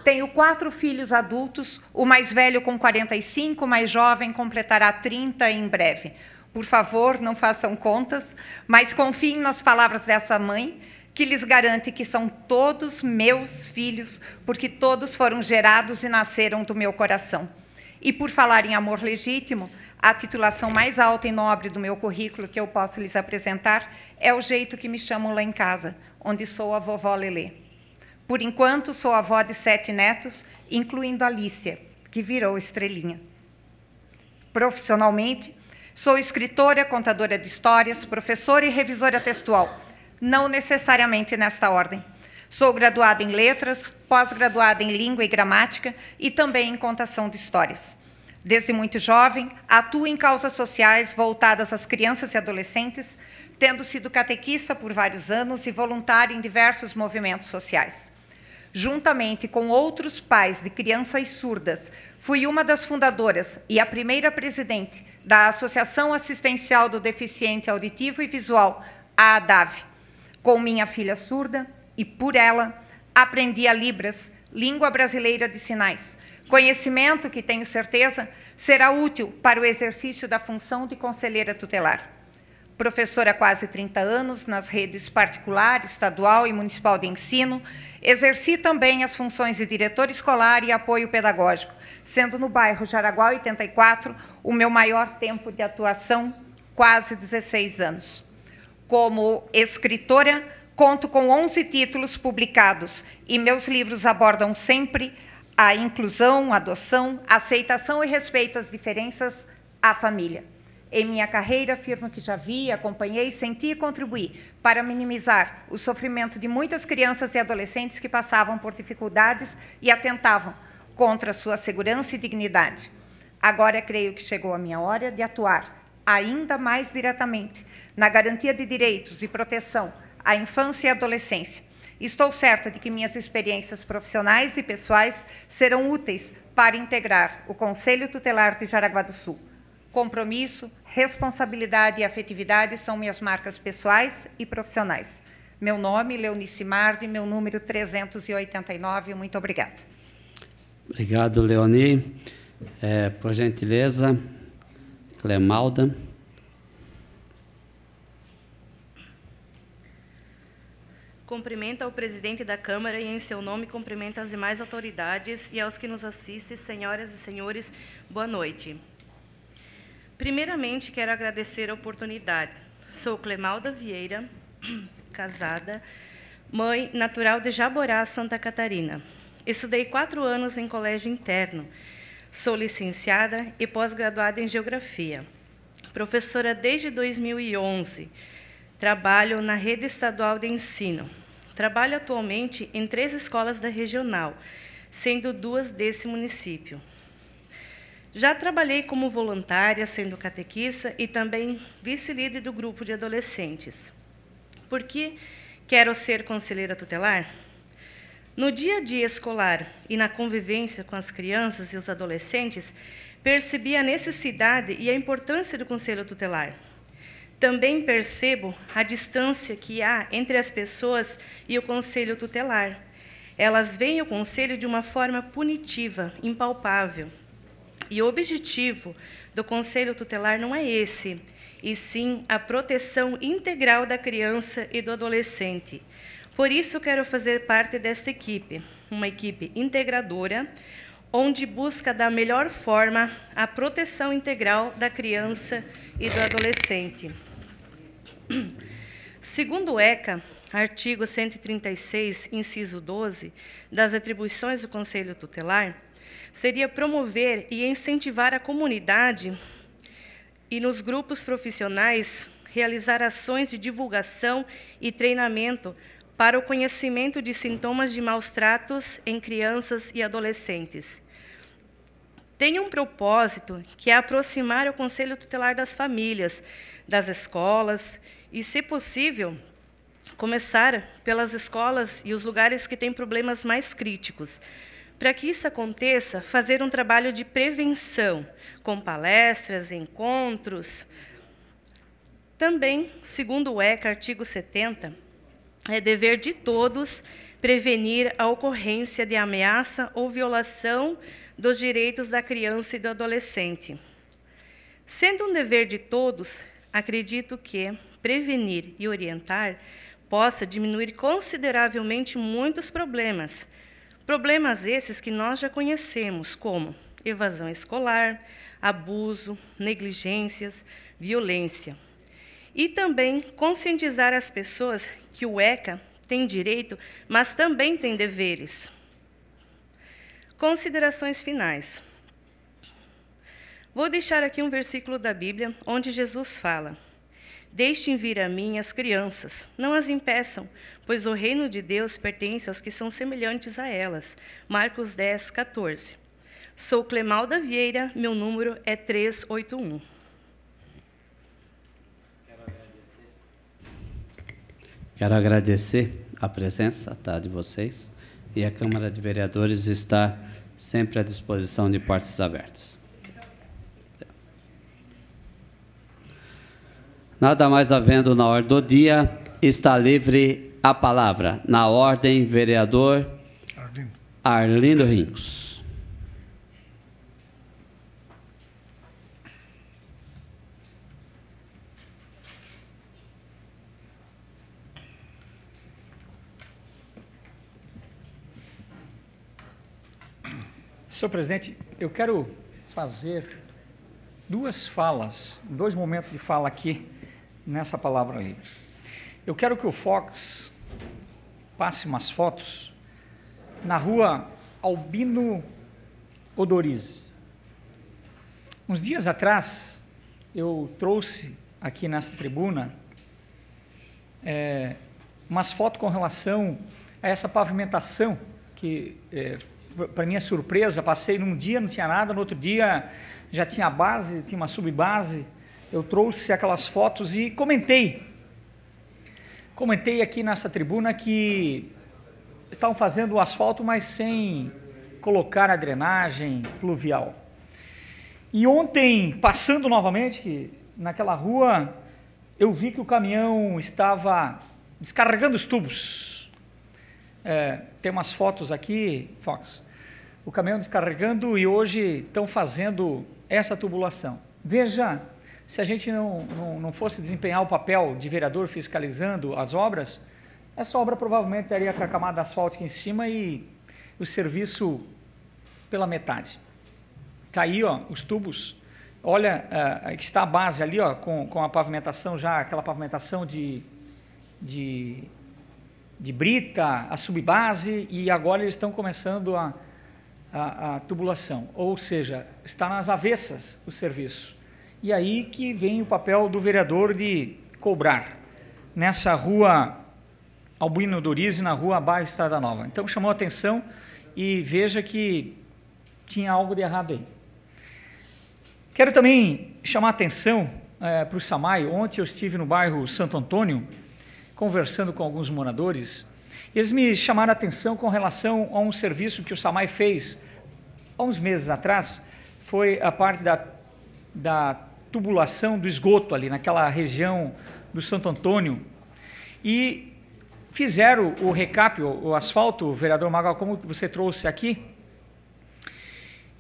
K: Tenho quatro filhos adultos, o mais velho com 45, o mais jovem completará 30 em breve. Por favor, não façam contas, mas confiem nas palavras dessa mãe, que lhes garante que são todos meus filhos, porque todos foram gerados e nasceram do meu coração. E por falar em amor legítimo, a titulação mais alta e nobre do meu currículo que eu posso lhes apresentar é o jeito que me chamam lá em casa, onde sou a vovó Lelê. Por enquanto, sou avó de sete netos, incluindo Alicia, que virou estrelinha. Profissionalmente, sou escritora, contadora de histórias, professora e revisora textual, não necessariamente nesta ordem. Sou graduada em letras, pós-graduada em língua e gramática e também em contação de histórias desde muito jovem, atua em causas sociais voltadas às crianças e adolescentes, tendo sido catequista por vários anos e voluntária em diversos movimentos sociais. Juntamente com outros pais de crianças surdas, fui uma das fundadoras e a primeira presidente da Associação Assistencial do Deficiente Auditivo e Visual, a ADAV. Com minha filha surda e por ela, aprendi a Libras, língua brasileira de sinais, Conhecimento que, tenho certeza, será útil para o exercício da função de conselheira tutelar. Professora há quase 30 anos nas redes particular, estadual e municipal de ensino, exerci também as funções de diretor escolar e apoio pedagógico, sendo no bairro Jaraguá 84 o meu maior tempo de atuação, quase 16 anos. Como escritora, conto com 11 títulos publicados e meus livros abordam sempre a inclusão, adoção, aceitação e respeito às diferenças, à família. Em minha carreira, afirmo que já vi, acompanhei, senti e contribuí para minimizar o sofrimento de muitas crianças e adolescentes que passavam por dificuldades e atentavam contra sua segurança e dignidade. Agora creio que chegou a minha hora de atuar ainda mais diretamente na garantia de direitos e proteção à infância e adolescência, Estou certa de que minhas experiências profissionais e pessoais serão úteis para integrar o Conselho Tutelar de Jaraguá do Sul. Compromisso, responsabilidade e afetividade são minhas marcas pessoais e profissionais. Meu nome, Leonice Mardi, meu número 389. Muito obrigada.
A: Obrigado, Leoni. É, por gentileza, Clemalda.
L: cumprimenta o presidente da Câmara e, em seu nome, cumprimenta as demais autoridades e aos que nos assistem, senhoras e senhores, boa noite. Primeiramente, quero agradecer a oportunidade. Sou Clemalda Vieira, <clears throat> casada, mãe natural de Jaborá, Santa Catarina. Estudei quatro anos em colégio interno. Sou licenciada e pós-graduada em Geografia. Professora desde 2011 Trabalho na rede estadual de ensino. Trabalho atualmente em três escolas da regional, sendo duas desse município. Já trabalhei como voluntária, sendo catequista e também vice-líder do grupo de adolescentes. Por que quero ser conselheira tutelar? No dia a dia escolar e na convivência com as crianças e os adolescentes, percebi a necessidade e a importância do conselho tutelar também percebo a distância que há entre as pessoas e o conselho tutelar. Elas veem o conselho de uma forma punitiva, impalpável. E o objetivo do conselho tutelar não é esse, e sim a proteção integral da criança e do adolescente. Por isso, quero fazer parte desta equipe, uma equipe integradora, onde busca da melhor forma a proteção integral da criança e do adolescente. Segundo o ECA, artigo 136, inciso 12, das atribuições do Conselho Tutelar, seria promover e incentivar a comunidade e nos grupos profissionais realizar ações de divulgação e treinamento para o conhecimento de sintomas de maus tratos em crianças e adolescentes. Tem um propósito que é aproximar o Conselho Tutelar das famílias, das escolas e, se possível, começar pelas escolas e os lugares que têm problemas mais críticos. Para que isso aconteça, fazer um trabalho de prevenção, com palestras, encontros. Também, segundo o ECA, artigo 70, é dever de todos prevenir a ocorrência de ameaça ou violação dos direitos da criança e do adolescente. Sendo um dever de todos, acredito que prevenir e orientar, possa diminuir consideravelmente muitos problemas. Problemas esses que nós já conhecemos, como evasão escolar, abuso, negligências, violência. E também conscientizar as pessoas que o ECA tem direito, mas também tem deveres. Considerações finais. Vou deixar aqui um versículo da Bíblia onde Jesus fala: Deixem vir a mim as crianças, não as impeçam, pois o reino de Deus pertence aos que são semelhantes a elas. Marcos 10, 14. Sou Clemalda Vieira, meu número é 381.
A: Quero agradecer, a presença tá, de vocês e a Câmara de Vereadores está sempre à disposição de portas abertas. Nada mais havendo na ordem do dia, está livre a palavra. Na ordem, vereador Arlindo, Arlindo Rincos.
E: Senhor presidente, eu quero fazer duas falas, dois momentos de fala aqui nessa palavra livre. Eu quero que o Fox passe umas fotos na rua Albino Odorize. Uns dias atrás, eu trouxe aqui nesta tribuna é, umas fotos com relação a essa pavimentação, que, é, para minha surpresa, passei num dia, não tinha nada, no outro dia já tinha base, tinha uma subbase, eu trouxe aquelas fotos e comentei. Comentei aqui nessa tribuna que estavam fazendo o asfalto, mas sem colocar a drenagem pluvial. E ontem, passando novamente naquela rua, eu vi que o caminhão estava descarregando os tubos. É, tem umas fotos aqui, Fox. O caminhão descarregando e hoje estão fazendo essa tubulação. Veja se a gente não, não, não fosse desempenhar o papel de vereador fiscalizando as obras, essa obra provavelmente teria com a camada asfáltica em cima e o serviço pela metade. Está aí ó, os tubos. Olha, uh, que está a base ali ó, com, com a pavimentação já, aquela pavimentação de, de, de brita, a subbase, e agora eles estão começando a, a, a tubulação. Ou seja, está nas avessas o serviço. E aí que vem o papel do vereador de cobrar nessa rua Albuino Dorize, na rua Bairro Estrada Nova. Então chamou a atenção e veja que tinha algo de errado aí. Quero também chamar a atenção é, para o Samay. Ontem eu estive no bairro Santo Antônio, conversando com alguns moradores. Eles me chamaram a atenção com relação a um serviço que o Samay fez há uns meses atrás. Foi a parte da, da tubulação do esgoto ali naquela região do Santo Antônio e fizeram o recap, o, o asfalto, vereador Magal, como você trouxe aqui,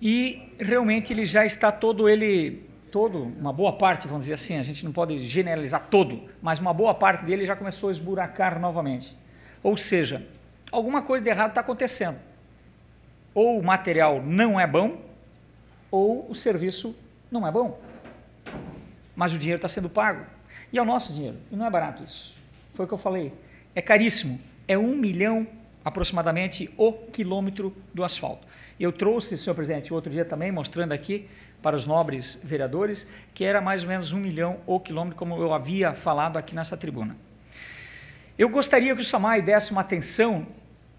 E: e realmente ele já está todo ele todo, uma boa parte, vamos dizer assim, a gente não pode generalizar todo, mas uma boa parte dele já começou a esburacar novamente. Ou seja, alguma coisa de errado está acontecendo. Ou o material não é bom, ou o serviço não é bom mas o dinheiro está sendo pago. E é o nosso dinheiro, e não é barato isso. Foi o que eu falei. É caríssimo. É um milhão aproximadamente o quilômetro do asfalto. Eu trouxe, senhor presidente, outro dia também, mostrando aqui para os nobres vereadores, que era mais ou menos um milhão o quilômetro, como eu havia falado aqui nessa tribuna. Eu gostaria que o SAMAI desse uma atenção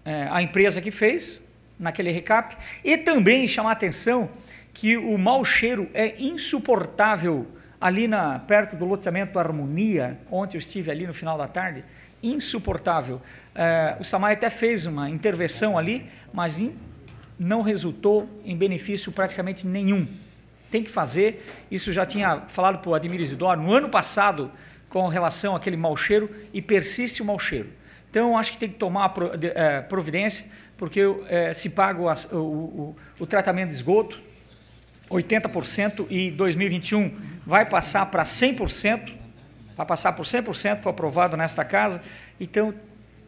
E: é, à empresa que fez, naquele recap, e também chamar atenção que o mau cheiro é insuportável ali na, perto do loteamento Harmonia, ontem eu estive ali no final da tarde, insuportável. É, o Samay até fez uma intervenção ali, mas in, não resultou em benefício praticamente nenhum. Tem que fazer, isso já tinha falado para o Ademir Isidoro no ano passado com relação àquele mau cheiro e persiste o mau cheiro. Então, acho que tem que tomar é, providência, porque é, se paga o, o, o, o tratamento de esgoto, 80% e 2021 vai passar para 100%, vai passar por 100%, foi aprovado nesta casa, então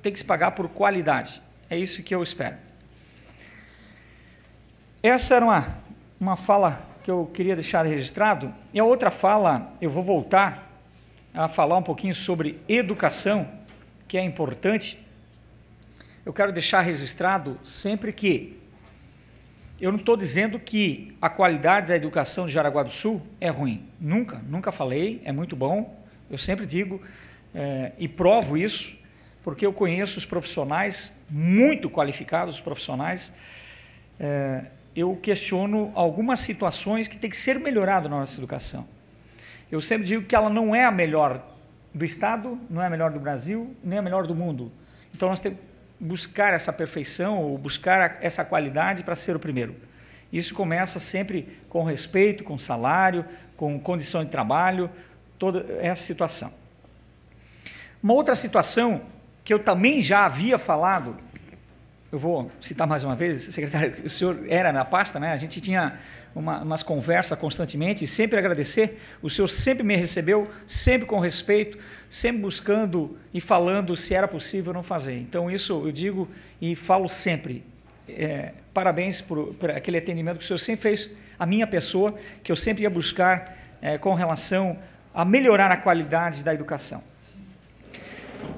E: tem que se pagar por qualidade. É isso que eu espero. Essa era uma, uma fala que eu queria deixar registrado. E a outra fala, eu vou voltar a falar um pouquinho sobre educação, que é importante. Eu quero deixar registrado sempre que eu não estou dizendo que a qualidade da educação de Jaraguá do Sul é ruim. Nunca, nunca falei, é muito bom. Eu sempre digo é, e provo isso, porque eu conheço os profissionais, muito qualificados os profissionais. É, eu questiono algumas situações que tem que ser melhoradas na nossa educação. Eu sempre digo que ela não é a melhor do Estado, não é a melhor do Brasil, nem a melhor do mundo. Então nós temos buscar essa perfeição ou buscar essa qualidade para ser o primeiro. Isso começa sempre com respeito, com salário, com condição de trabalho, toda essa situação. Uma outra situação que eu também já havia falado, eu vou citar mais uma vez, secretário, o senhor era na pasta, né? A gente tinha uma, umas conversas constantemente e sempre agradecer. O senhor sempre me recebeu, sempre com respeito, sempre buscando e falando se era possível não fazer. Então, isso eu digo e falo sempre. É, parabéns por, por, aquele atendimento que o senhor sempre fez à minha pessoa, que eu sempre ia buscar é, com relação a melhorar a qualidade da educação.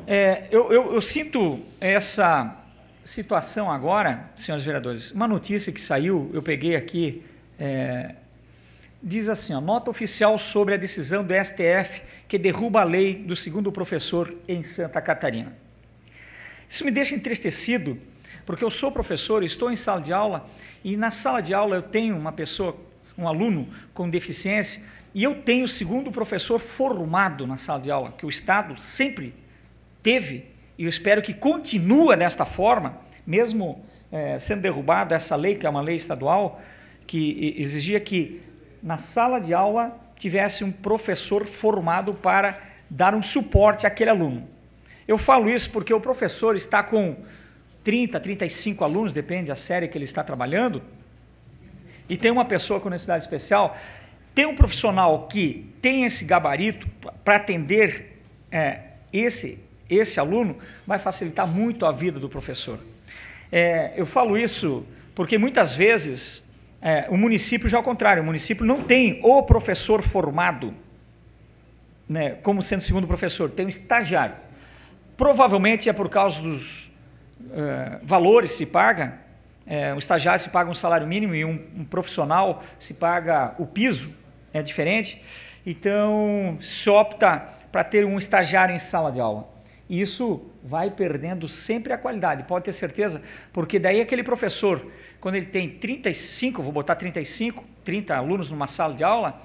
E: É, eu, eu, eu sinto essa situação agora, senhores vereadores, uma notícia que saiu, eu peguei aqui é, diz assim: ó, nota oficial sobre a decisão do STF que derruba a lei do segundo professor em Santa Catarina. Isso me deixa entristecido, porque eu sou professor, estou em sala de aula e na sala de aula eu tenho uma pessoa, um aluno com deficiência e eu tenho o segundo professor formado na sala de aula, que o Estado sempre teve e eu espero que continue desta forma, mesmo é, sendo derrubada essa lei, que é uma lei estadual, que exigia que na sala de aula tivesse um professor formado para dar um suporte àquele aluno. Eu falo isso porque o professor está com 30, 35 alunos, depende da série que ele está trabalhando, e tem uma pessoa com necessidade especial, tem um profissional que tem esse gabarito para atender é, esse, esse aluno, vai facilitar muito a vida do professor. É, eu falo isso porque muitas vezes é, o município já é o contrário, o município não tem o professor formado né, como sendo segundo professor, tem um estagiário. Provavelmente é por causa dos eh, valores que se paga, é, um estagiário se paga um salário mínimo e um, um profissional se paga o piso, é diferente. Então, se opta para ter um estagiário em sala de aula. E isso vai perdendo sempre a qualidade, pode ter certeza, porque daí aquele professor quando ele tem 35, vou botar 35, 30 alunos numa sala de aula,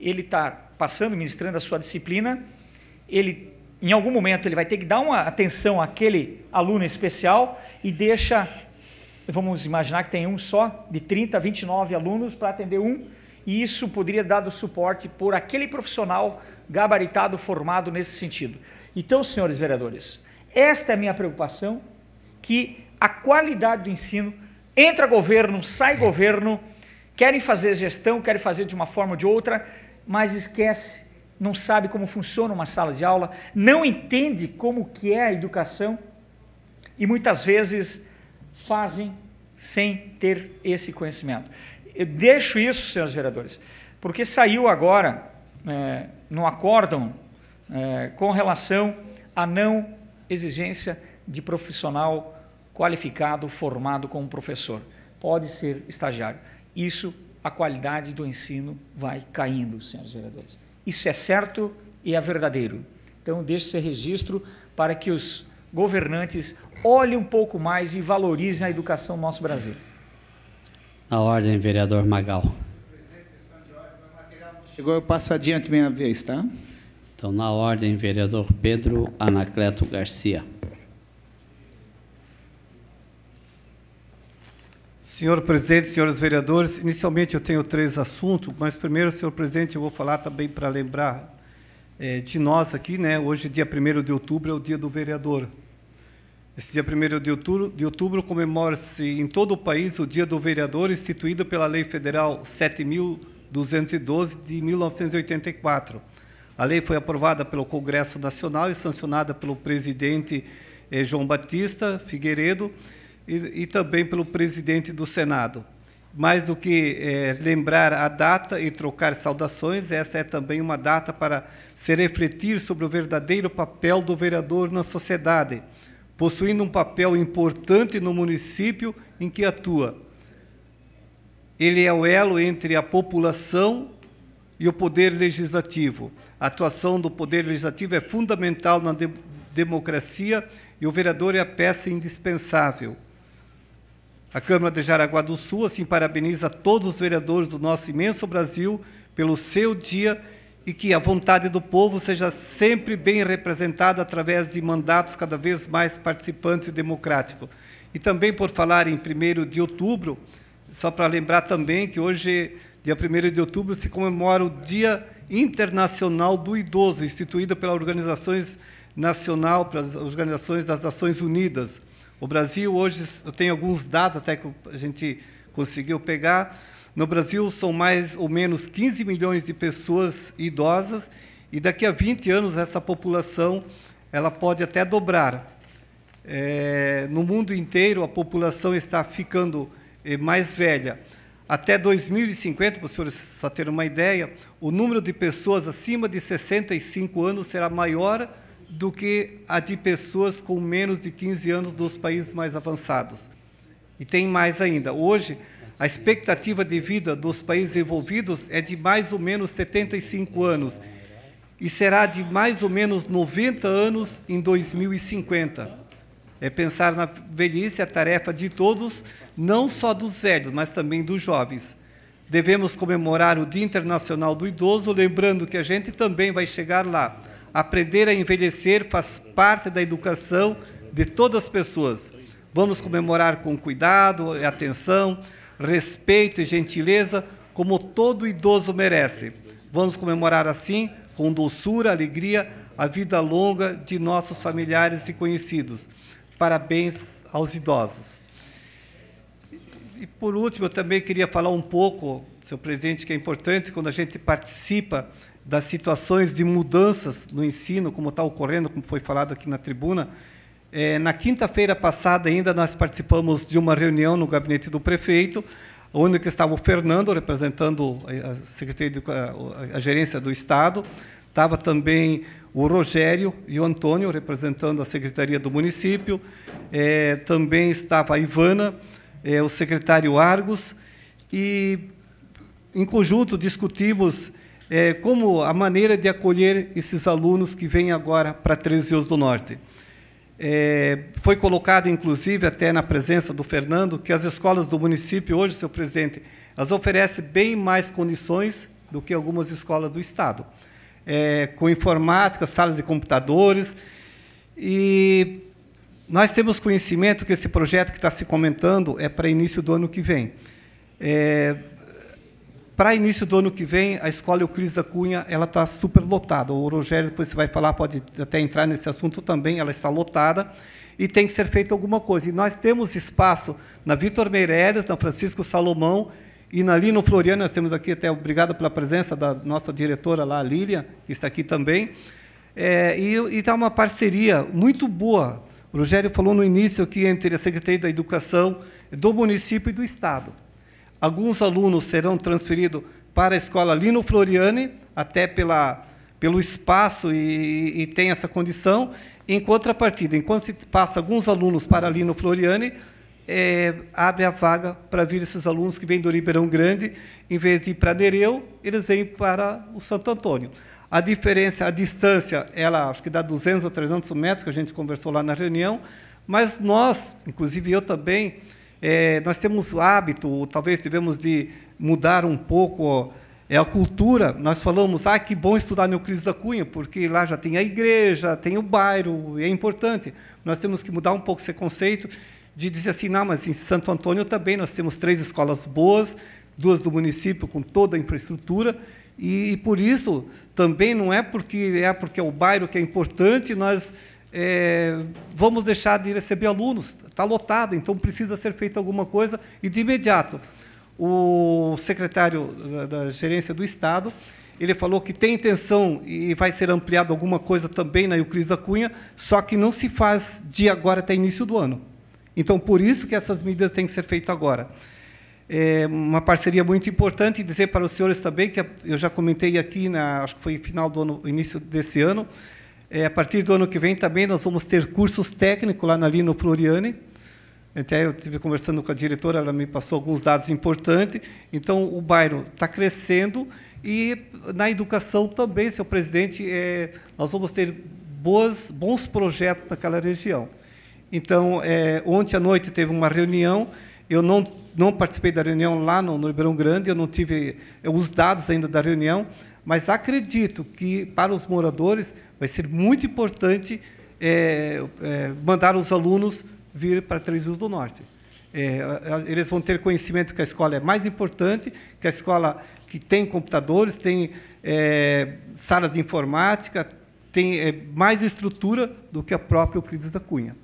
E: ele está passando, ministrando a sua disciplina, ele em algum momento ele vai ter que dar uma atenção àquele aluno especial e deixa, vamos imaginar que tem um só, de 30 29 alunos para atender um, e isso poderia dar do suporte por aquele profissional gabaritado, formado nesse sentido. Então, senhores vereadores, esta é a minha preocupação, que a qualidade do ensino Entra governo, sai governo, querem fazer gestão, querem fazer de uma forma ou de outra, mas esquece, não sabe como funciona uma sala de aula, não entende como que é a educação e muitas vezes fazem sem ter esse conhecimento. Eu deixo isso, senhores vereadores, porque saiu agora é, no acórdão é, com relação à não exigência de profissional qualificado, formado como professor. Pode ser estagiário. Isso, a qualidade do ensino vai caindo, senhores vereadores. Isso é certo e é verdadeiro. Então, deixe esse registro para que os governantes olhem um pouco mais e valorizem a educação no nosso Brasil.
A: Na ordem, vereador Magal.
J: Chegou, eu passo adiante minha vez, tá?
A: Então, na ordem, vereador Pedro Anacleto Garcia.
D: Senhor presidente, senhores vereadores, inicialmente eu tenho três assuntos, mas primeiro, senhor presidente, eu vou falar também para lembrar é, de nós aqui, né? Hoje, dia 1 de outubro, é o dia do vereador. Esse dia 1 de outubro, de outubro comemora-se em todo o país o Dia do Vereador, instituído pela Lei Federal 7.212 de 1984. A lei foi aprovada pelo Congresso Nacional e sancionada pelo presidente eh, João Batista Figueiredo e, e também pelo presidente do Senado. Mais do que é, lembrar a data e trocar saudações, essa é também uma data para se refletir sobre o verdadeiro papel do vereador na sociedade, possuindo um papel importante no município em que atua. Ele é o elo entre a população e o poder legislativo. A atuação do poder legislativo é fundamental na de democracia e o vereador é a peça indispensável. A Câmara de Jaraguá do Sul assim parabeniza todos os vereadores do nosso imenso Brasil pelo seu dia e que a vontade do povo seja sempre bem representada através de mandatos cada vez mais participantes e democráticos. E também, por falar em 1 de outubro, só para lembrar também que hoje, dia 1 de outubro, se comemora o Dia Internacional do Idoso, instituído pela organizações nacional, organizações das Nações Unidas. O Brasil hoje, eu tenho alguns dados até que a gente conseguiu pegar. No Brasil são mais ou menos 15 milhões de pessoas idosas e daqui a 20 anos essa população ela pode até dobrar. É, no mundo inteiro a população está ficando é, mais velha. Até 2050, para os senhores só terem uma ideia, o número de pessoas acima de 65 anos será maior do que a de pessoas com menos de 15 anos dos países mais avançados. E tem mais ainda. Hoje, a expectativa de vida dos países envolvidos é de mais ou menos 75 anos e será de mais ou menos 90 anos em 2050. É pensar na velhice a tarefa de todos, não só dos velhos, mas também dos jovens. Devemos comemorar o Dia Internacional do Idoso, lembrando que a gente também vai chegar lá. Aprender a envelhecer faz parte da educação de todas as pessoas. Vamos comemorar com cuidado e atenção, respeito e gentileza, como todo idoso merece. Vamos comemorar assim, com doçura, alegria, a vida longa de nossos familiares e conhecidos. Parabéns aos idosos. E por último, eu também queria falar um pouco, senhor presidente, que é importante quando a gente participa das situações de mudanças no ensino, como está ocorrendo, como foi falado aqui na tribuna. É, na quinta-feira passada, ainda, nós participamos de uma reunião no gabinete do prefeito, onde estava o Fernando, representando a, Secretaria de, a, a gerência do Estado, estava também o Rogério e o Antônio, representando a Secretaria do Município, é, também estava a Ivana, é, o secretário Argos, e, em conjunto, discutimos é, como a maneira de acolher esses alunos que vêm agora para Três Rios do Norte. É, foi colocado, inclusive, até na presença do Fernando, que as escolas do município, hoje, seu presidente, elas oferecem bem mais condições do que algumas escolas do Estado, é, com informática, salas de computadores. E nós temos conhecimento que esse projeto que está se comentando é para início do ano que vem. É, para início do ano que vem, a escola Euclides da Cunha ela está super lotada. O Rogério, depois você vai falar, pode até entrar nesse assunto também, ela está lotada e tem que ser feita alguma coisa. E nós temos espaço na Vitor Meireles, na Francisco Salomão e na Lino Floriano, nós temos aqui até, obrigado pela presença da nossa diretora lá, Lília, que está aqui também. É, e está uma parceria muito boa. O Rogério falou no início que entre a Secretaria da Educação do município e do Estado. Alguns alunos serão transferidos para a escola Lino Floriani, até pela, pelo espaço e, e tem essa condição. Em contrapartida, enquanto se passa alguns alunos para Lino Floriani, é, abre a vaga para vir esses alunos que vêm do Ribeirão Grande, em vez de ir para Nereu, eles vêm para o Santo Antônio. A diferença, a distância, ela acho que dá 200 ou 300 metros, que a gente conversou lá na reunião, mas nós, inclusive eu também, é, nós temos o hábito, ou talvez tivemos de mudar um pouco é, a cultura. Nós falamos, ah, que bom estudar no Cris da Cunha, porque lá já tem a igreja, tem o bairro, é importante. Nós temos que mudar um pouco esse conceito de dizer assim, não, mas em Santo Antônio também nós temos três escolas boas, duas do município com toda a infraestrutura, e, e por isso também não é porque é porque é o bairro que é importante, nós é, vamos deixar de receber alunos está lotado, então precisa ser feita alguma coisa e de imediato. O secretário da, da gerência do Estado ele falou que tem intenção e vai ser ampliado alguma coisa também na Euclides da Cunha, só que não se faz de agora até início do ano. Então, por isso que essas medidas têm que ser feitas agora. É uma parceria muito importante dizer para os senhores também que eu já comentei aqui na acho que foi final do ano, início desse ano, é, a partir do ano que vem também nós vamos ter cursos técnicos lá na Lino Floriani. Até eu estive conversando com a diretora, ela me passou alguns dados importantes. Então, o bairro está crescendo e na educação também, senhor presidente, é, nós vamos ter boas, bons projetos naquela região. Então, é, ontem à noite teve uma reunião, eu não, não participei da reunião lá no, no Ribeirão Grande, eu não tive é, os dados ainda da reunião, mas acredito que para os moradores Vai ser muito importante é, é, mandar os alunos vir para Três Rios do Norte. É, eles vão ter conhecimento que a escola é mais importante, que a escola que tem computadores, tem é, sala de informática, tem é, mais estrutura do que a própria Euclides da Cunha.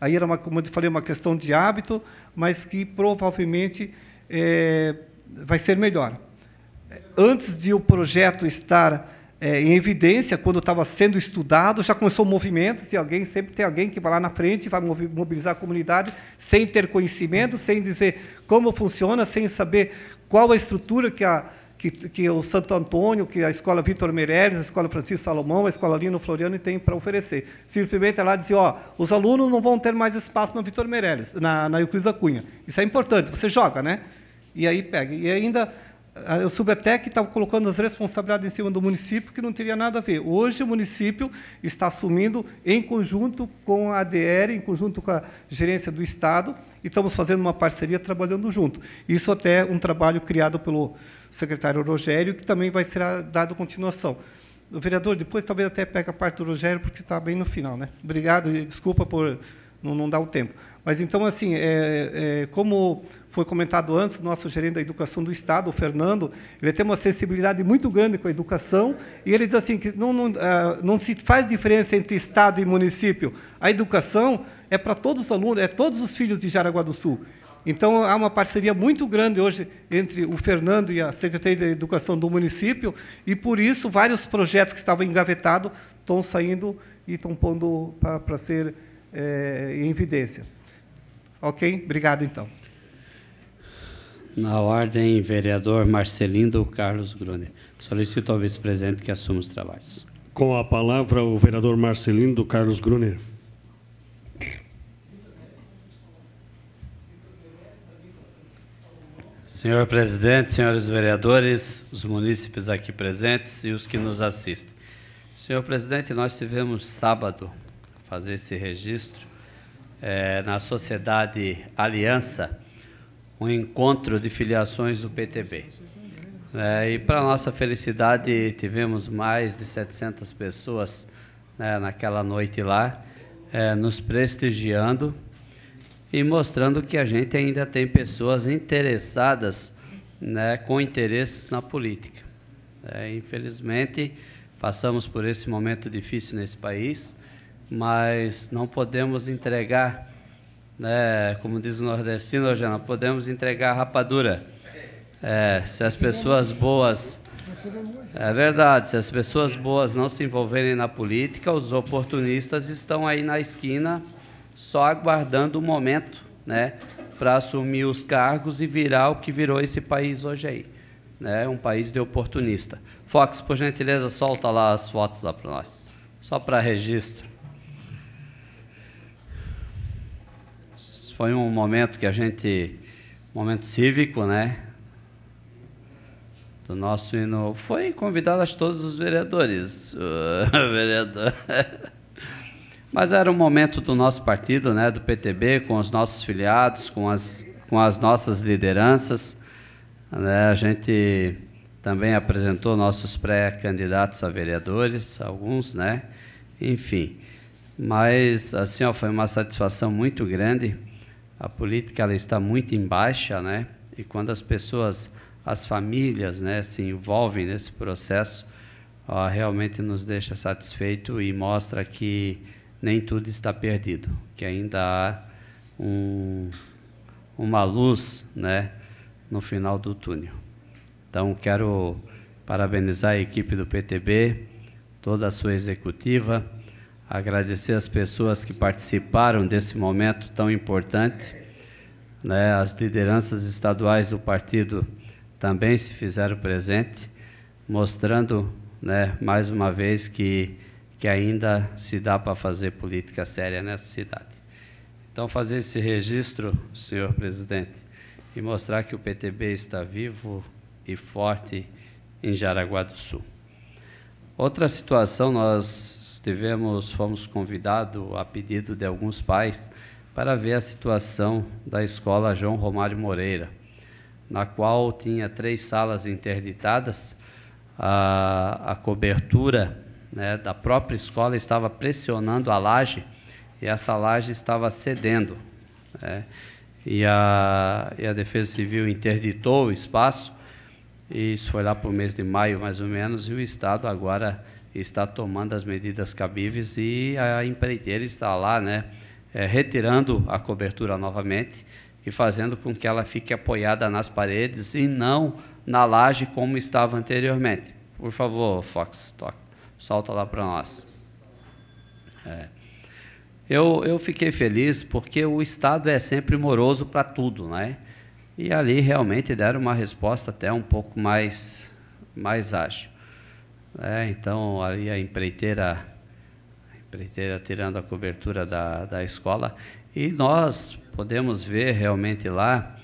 D: Aí era, uma, como eu falei, uma questão de hábito, mas que provavelmente é, vai ser melhor. Antes de o projeto estar é, em evidência quando estava sendo estudado, já começou movimentos, e alguém sempre tem alguém que vai lá na frente e vai mobilizar a comunidade sem ter conhecimento, sem dizer como funciona, sem saber qual a estrutura que, a, que, que o Santo Antônio, que a Escola Vitor Meireles, a Escola Francisco Salomão, a Escola Lino Floriano tem para oferecer. Simplesmente é lá dizer, ó, os alunos não vão ter mais espaço na Vitor Meireles, na, na Euclides da Cunha. Isso é importante, você joga, né? E aí pega. E ainda eu até que estava colocando as responsabilidades em cima do município, que não teria nada a ver. Hoje, o município está assumindo, em conjunto com a ADR, em conjunto com a gerência do Estado, e estamos fazendo uma parceria, trabalhando junto. Isso até é um trabalho criado pelo secretário Rogério, que também vai ser dado continuação. O vereador, depois talvez até pega a parte do Rogério, porque está bem no final. Né? Obrigado e desculpa por não, não dar o tempo. Mas, então, assim, é, é como foi comentado antes, nosso gerente da educação do Estado, o Fernando, ele tem uma sensibilidade muito grande com a educação, e ele diz assim, que não, não, eh, não se faz diferença entre Estado e município. A educação é para todos os alunos, é todos os filhos de Jaraguá do Sul. Então, há uma parceria muito grande hoje entre o Fernando e a Secretaria de Educação do município, e por isso vários projetos que estavam engavetados estão saindo e estão pondo para ser é, em evidência. Ok? Obrigado, então.
A: Na ordem, vereador Marcelindo Carlos Gruner. Solicito ao vice-presidente que assuma os trabalhos. Com a palavra, o vereador Marcelindo Carlos Gruner. Senhor presidente, senhores vereadores, os munícipes aqui presentes e os que nos assistem. Senhor presidente, nós tivemos sábado fazer esse registro é, na Sociedade Aliança um encontro de filiações do PTB. É, e para nossa felicidade, tivemos mais de 700 pessoas né, naquela noite lá, é, nos prestigiando e mostrando que a gente ainda tem pessoas interessadas, né, com interesses na política. É, infelizmente, passamos por esse momento difícil nesse país, mas não podemos entregar né, como diz o nordestino, já não podemos entregar a rapadura. É, se as pessoas boas. É verdade, se as pessoas boas não se envolverem na política, os oportunistas estão aí na esquina só aguardando o momento, né, para assumir os cargos e virar o que virou esse país hoje aí, né, um país de oportunista. Fox, por gentileza, solta lá as fotos lá para nós, só para registro. Foi um momento que a gente, momento cívico, né? Do nosso hino. Foi convidado a todos os vereadores, <laughs> vereador. Mas era um momento do nosso partido, né, do PTB, com os nossos filiados, com as, com as nossas lideranças. Né? A gente também apresentou nossos pré-candidatos a vereadores, alguns, né? Enfim. Mas, assim, ó, foi uma satisfação muito grande a política ela está muito em baixa, né? E quando as pessoas, as famílias, né, se envolvem nesse processo, ó, realmente nos deixa satisfeito e mostra que nem tudo está perdido, que ainda há um, uma luz, né, no final do túnel. Então quero parabenizar a equipe do PTB, toda a sua executiva agradecer as pessoas que participaram desse momento tão importante né? as lideranças estaduais do partido também se fizeram presente, mostrando né, mais uma vez que, que ainda se dá para fazer política séria nessa cidade. Então, fazer esse registro, senhor presidente, e mostrar que o PTB está vivo e forte em Jaraguá do Sul. Outra situação, nós tivemos, fomos convidados a pedido de alguns pais para ver a situação da escola João Romário Moreira, na qual tinha três salas interditadas, a, a cobertura né, da própria escola estava pressionando a laje e essa laje estava cedendo. Né? E, a, e a Defesa Civil interditou o espaço, e isso foi lá para o mês de maio, mais ou menos, e o Estado agora está tomando as medidas cabíveis e a empreiteira está lá, né? é, retirando a cobertura novamente e fazendo com que ela fique apoiada nas paredes e não na laje como estava anteriormente. Por favor, Fox, toca, solta lá para nós. É. Eu, eu fiquei feliz porque o Estado é sempre moroso para tudo, né? E ali realmente deram uma resposta até um pouco mais, mais ágil. É, então, ali a empreiteira preteira tirando a cobertura da, da escola. E nós podemos ver realmente lá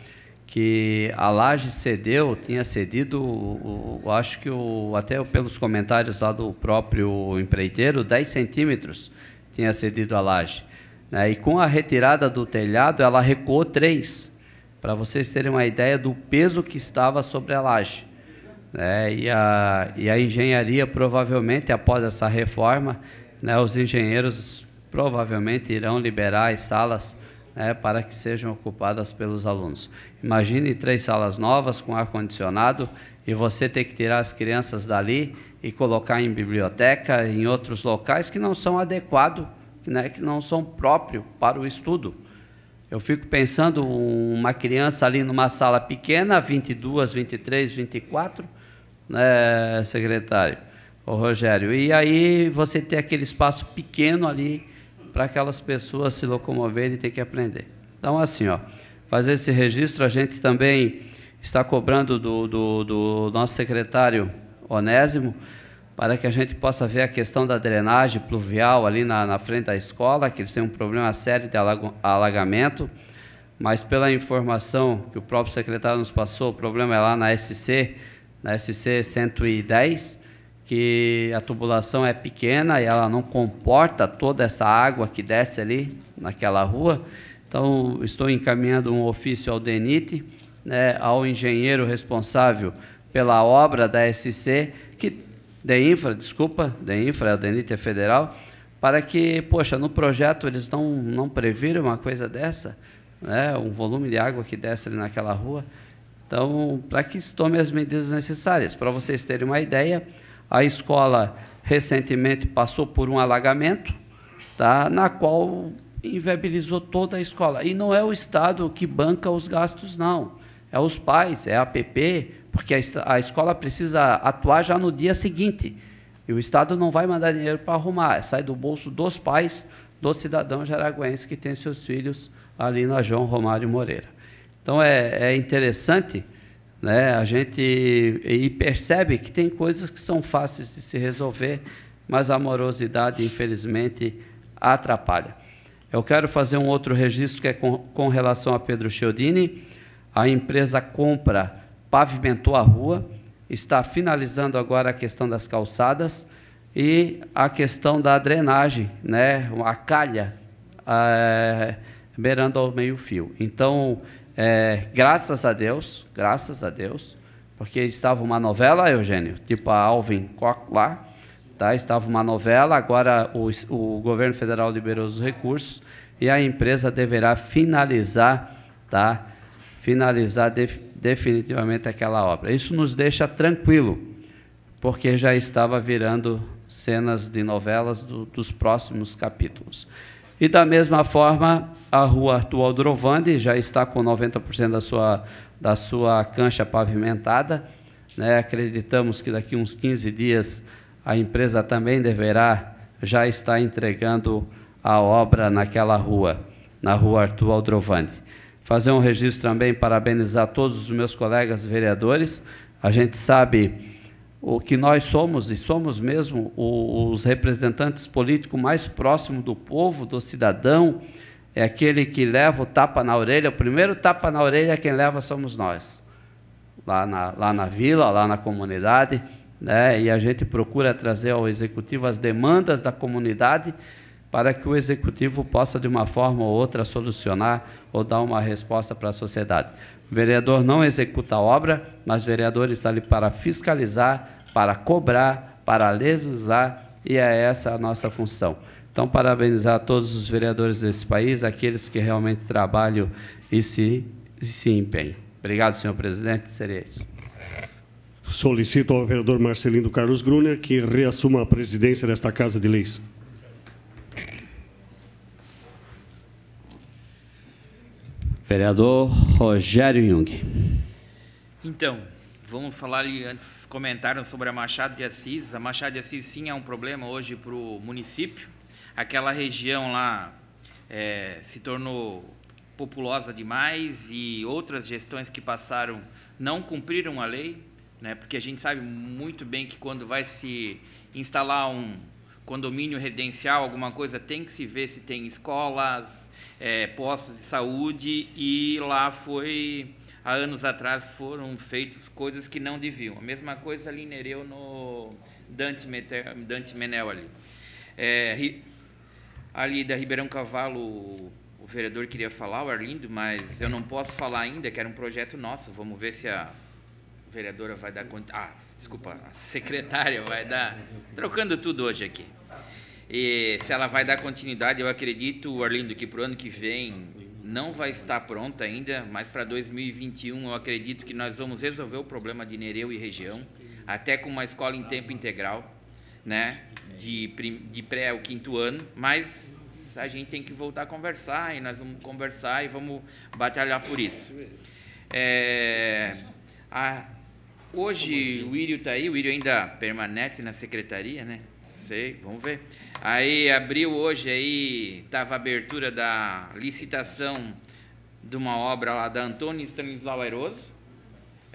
A: que a laje cedeu, tinha cedido, o, o, acho que o, até pelos comentários lá do próprio empreiteiro, 10 centímetros tinha cedido a laje. Né? E com a retirada do telhado, ela recuou 3, para vocês terem uma ideia do peso que estava sobre a laje. Né? E, a, e a engenharia, provavelmente, após essa reforma, né, os engenheiros provavelmente irão liberar as salas né, para que sejam ocupadas pelos alunos. Imagine três salas novas com ar-condicionado e você ter que tirar as crianças dali e colocar em biblioteca, em outros locais que não são adequados, né, que não são próprios para o estudo. Eu fico pensando uma criança ali numa sala pequena, 22, 23, 24, né, secretário? Ô, Rogério, e aí você tem aquele espaço pequeno ali para aquelas pessoas se locomoverem e ter que aprender. Então, assim, ó, fazer esse registro, a gente também está cobrando do, do, do nosso secretário Onésimo para que a gente possa ver a questão da drenagem pluvial ali na, na frente da escola, que eles têm um problema sério de alagamento, mas pela informação que o próprio secretário nos passou, o problema é lá na SC, na SC 110, que a tubulação é pequena e ela não comporta toda essa água que desce ali naquela rua. Então, estou encaminhando um ofício ao DENIT, né, ao engenheiro responsável pela obra da SC, que infra, desculpa, DEINFRA, infra, o DENIT é federal, para que, poxa, no projeto eles não, não previram uma coisa dessa, né, um volume de água que desce ali naquela rua. Então, para que se tome as medidas necessárias. Para vocês terem uma ideia, a escola recentemente passou por um alagamento, tá? na qual inviabilizou toda a escola. E não é o Estado que banca os gastos, não. É os pais, é a APP, porque a, escola precisa atuar já no dia seguinte. E o Estado não vai mandar dinheiro para arrumar, é, sai do bolso dos pais, do cidadão jaraguense que tem seus filhos ali na João Romário Moreira. Então é, é interessante né? A gente e percebe que tem coisas que são fáceis de se resolver, mas a amorosidade, infelizmente, atrapalha. Eu quero fazer um outro registro que é com, com relação a Pedro Chiodini. A empresa compra, pavimentou a rua, está finalizando agora a questão das calçadas e a questão da drenagem, né? a calha é, beirando ao meio-fio. Então, é, graças a Deus, graças a Deus, porque estava uma novela, Eugênio, tipo a Alvin Koch lá, tá? estava uma novela, agora o, o governo federal liberou os recursos e a empresa deverá finalizar, tá? finalizar de, definitivamente aquela obra. Isso nos deixa tranquilo, porque já estava virando cenas de novelas do, dos próximos capítulos. E da mesma forma, a rua Arthur Aldrovandi já está com 90% da sua, da sua cancha pavimentada. Né? Acreditamos que daqui uns 15 dias a empresa também deverá já estar entregando a obra naquela rua, na rua Arthur Aldrovandi. Fazer um registro também, parabenizar todos os meus colegas vereadores. A gente sabe o que nós somos e somos mesmo os representantes políticos mais próximos do povo, do cidadão, é aquele que leva o tapa na orelha. O primeiro tapa na orelha é quem leva somos nós, lá na, lá na vila, lá na comunidade, né? E a gente procura trazer ao executivo as demandas da comunidade para que o executivo possa de uma forma ou outra solucionar ou dar uma resposta para a sociedade vereador não executa a obra, mas vereador está ali para fiscalizar, para cobrar, para legislar, e é essa a nossa função. Então, parabenizar todos os vereadores desse país, aqueles que realmente trabalham e se, e se empenham. Obrigado, senhor presidente. Seria isso.
E: Solicito ao vereador Marcelino Carlos Gruner
A: que reassuma a presidência desta Casa de Leis. Vereador Rogério Jung.
F: Então, vamos falar ali, antes comentaram sobre a Machado de Assis. A Machado de Assis sim é um problema hoje para o município. Aquela região lá é, se tornou populosa demais e outras gestões que passaram não cumpriram a lei, né? porque a gente sabe muito bem que quando vai se instalar um condomínio residencial, alguma coisa, tem que se ver se tem escolas, é, postos de saúde e lá foi há anos atrás foram feitas coisas que não deviam. A mesma coisa ali em Nereu no Dante, Meter, Dante Menel ali. É, ali da Ribeirão Cavalo, o vereador queria falar, o Arlindo, mas eu não posso falar ainda, que era um projeto nosso. Vamos ver se a vereadora vai dar conta. Ah, desculpa, a secretária vai dar. Trocando tudo hoje aqui. E se ela vai dar continuidade, eu acredito, Arlindo, que para o ano que vem não vai estar pronta ainda, mas para 2021 eu acredito que nós vamos resolver o problema de Nereu e região, até com uma escola em tempo integral, né? De, de pré ao quinto ano, mas a gente tem que voltar a conversar e nós vamos conversar e vamos batalhar por isso. É, a, hoje o Írio está aí, o Írio ainda permanece na secretaria, né? Sei, vamos ver. Aí abriu hoje aí, estava a abertura da licitação de uma obra lá da Antônio Stanislau Airoz,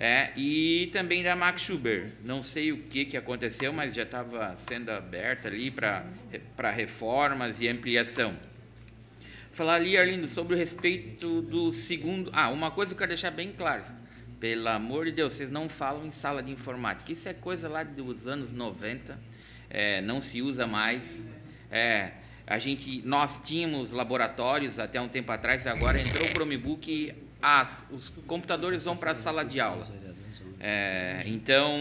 F: É, e também da Max Schubert. Não sei o que, que aconteceu, mas já estava sendo aberta ali para reformas e ampliação. Falar ali, Arlindo, sobre o respeito do segundo. Ah, uma coisa que eu quero deixar bem claro. Pelo amor de Deus, vocês não falam em sala de informática. Isso é coisa lá dos anos 90 é, não se usa mais. É, a gente, nós tínhamos laboratórios até um tempo atrás, agora entrou o Chromebook e as, os computadores vão para a sala de aula. É, então,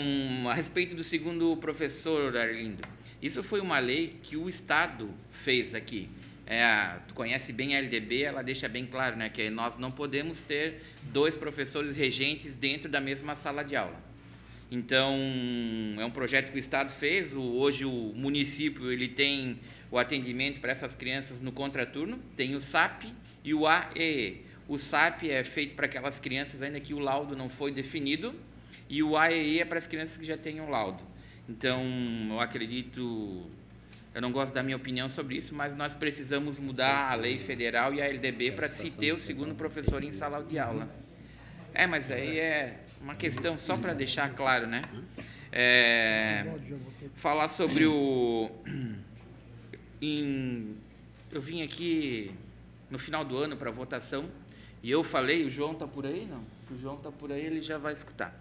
F: a respeito do segundo professor, Arlindo, isso foi uma lei que o Estado fez aqui. É, tu conhece bem a LDB, ela deixa bem claro né, que nós não podemos ter dois professores regentes dentro da mesma sala de aula. Então, é um projeto que o Estado fez. O, hoje o município ele tem o atendimento para essas crianças no contraturno, tem o SAP e o AEE. O SAP é feito para aquelas crianças ainda que o laudo não foi definido e o AEE é para as crianças que já têm o laudo. Então, eu acredito, eu não gosto da minha opinião sobre isso, mas nós precisamos mudar a lei federal e a LDB é para se ter o segundo professor em sala de aula. É, mas aí é uma questão só para deixar claro, né? É, falar sobre o. Em, eu vim aqui no final do ano para votação e eu falei, o João está por aí? Não, se o João está por aí, ele já vai escutar.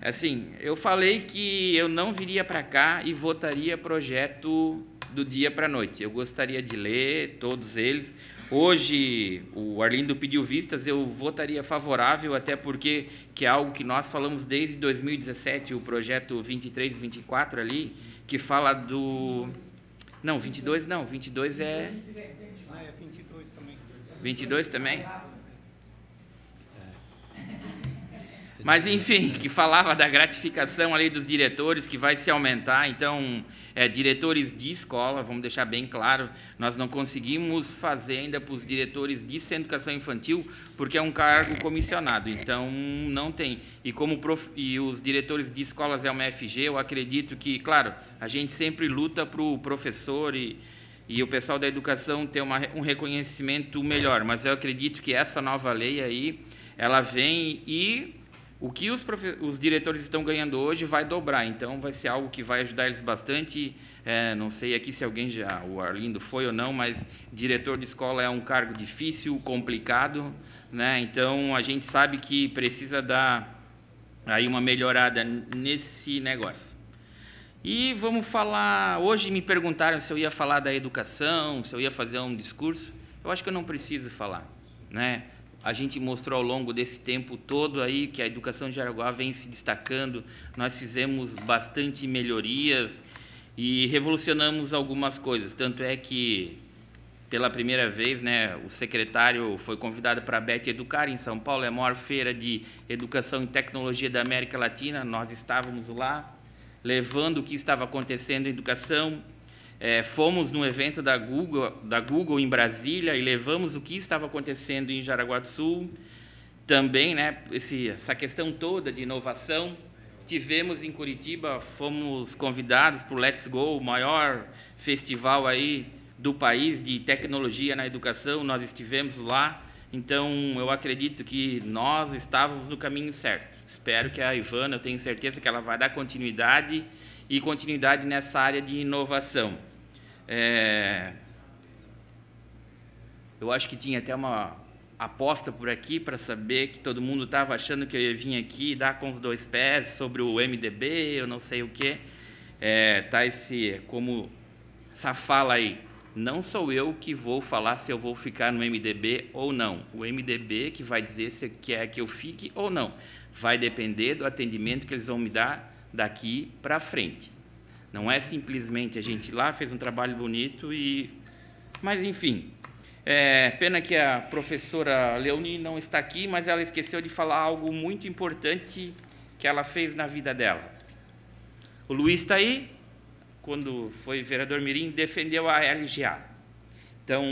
F: Assim, eu falei que eu não viria para cá e votaria projeto do dia para a noite. Eu gostaria de ler todos eles, Hoje, o Arlindo pediu vistas, eu votaria favorável, até porque que é algo que nós falamos desde 2017, o projeto 23 24 ali, que fala do... Não, 22 não, 22 é... 22 também. 22 também? Mas, enfim, que falava da gratificação ali dos diretores, que vai se aumentar, então é, diretores de escola, vamos deixar bem claro, nós não conseguimos fazer ainda para os diretores de educação infantil, porque é um cargo comissionado, então não tem. E como prof... e os diretores de escolas é uma FG, eu acredito que, claro, a gente sempre luta para o professor e, e o pessoal da educação ter uma, um reconhecimento melhor, mas eu acredito que essa nova lei aí, ela vem e o que os, os, diretores estão ganhando hoje vai dobrar, então vai ser algo que vai ajudar eles bastante. É, não sei aqui se alguém já, o Arlindo foi ou não, mas diretor de escola é um cargo difícil, complicado, né? então a gente sabe que precisa dar aí uma melhorada nesse negócio. E vamos falar. Hoje me perguntaram se eu ia falar da educação, se eu ia fazer um discurso. Eu acho que eu não preciso falar, né? A gente mostrou ao longo desse tempo todo aí que a educação de Araguá vem se destacando. Nós fizemos bastante melhorias e revolucionamos algumas coisas. Tanto é que pela primeira vez, né, o secretário foi convidado para a BET Educar em São Paulo, é a maior feira de educação e tecnologia da América Latina. Nós estávamos lá levando o que estava acontecendo em educação, é, fomos num evento da Google, da Google em Brasília e levamos o que estava acontecendo em Jaraguá do Sul. Também, né, esse, essa questão toda de inovação. Tivemos em Curitiba, fomos convidados para o Let's Go, o maior festival aí do país de tecnologia na educação. Nós estivemos lá. Então, eu acredito que nós estávamos no caminho certo. Espero que a Ivana, eu tenho certeza que ela vai dar continuidade e continuidade nessa área de inovação. É, eu acho que tinha até uma aposta por aqui para saber que todo mundo estava achando que eu ia vir aqui dar com os dois pés sobre o MDB, eu não sei o quê. É, tá esse, como essa fala aí, não sou eu que vou falar se eu vou ficar no MDB ou não. O MDB que vai dizer se quer é que eu fique ou não. Vai depender do atendimento que eles vão me dar daqui para frente. Não é simplesmente a gente ir lá fez um trabalho bonito e, mas enfim. É, pena que a professora Leoni não está aqui, mas ela esqueceu de falar algo muito importante que ela fez na vida dela. O Luiz está aí, quando foi vereador Mirim, defendeu a LGA. Então,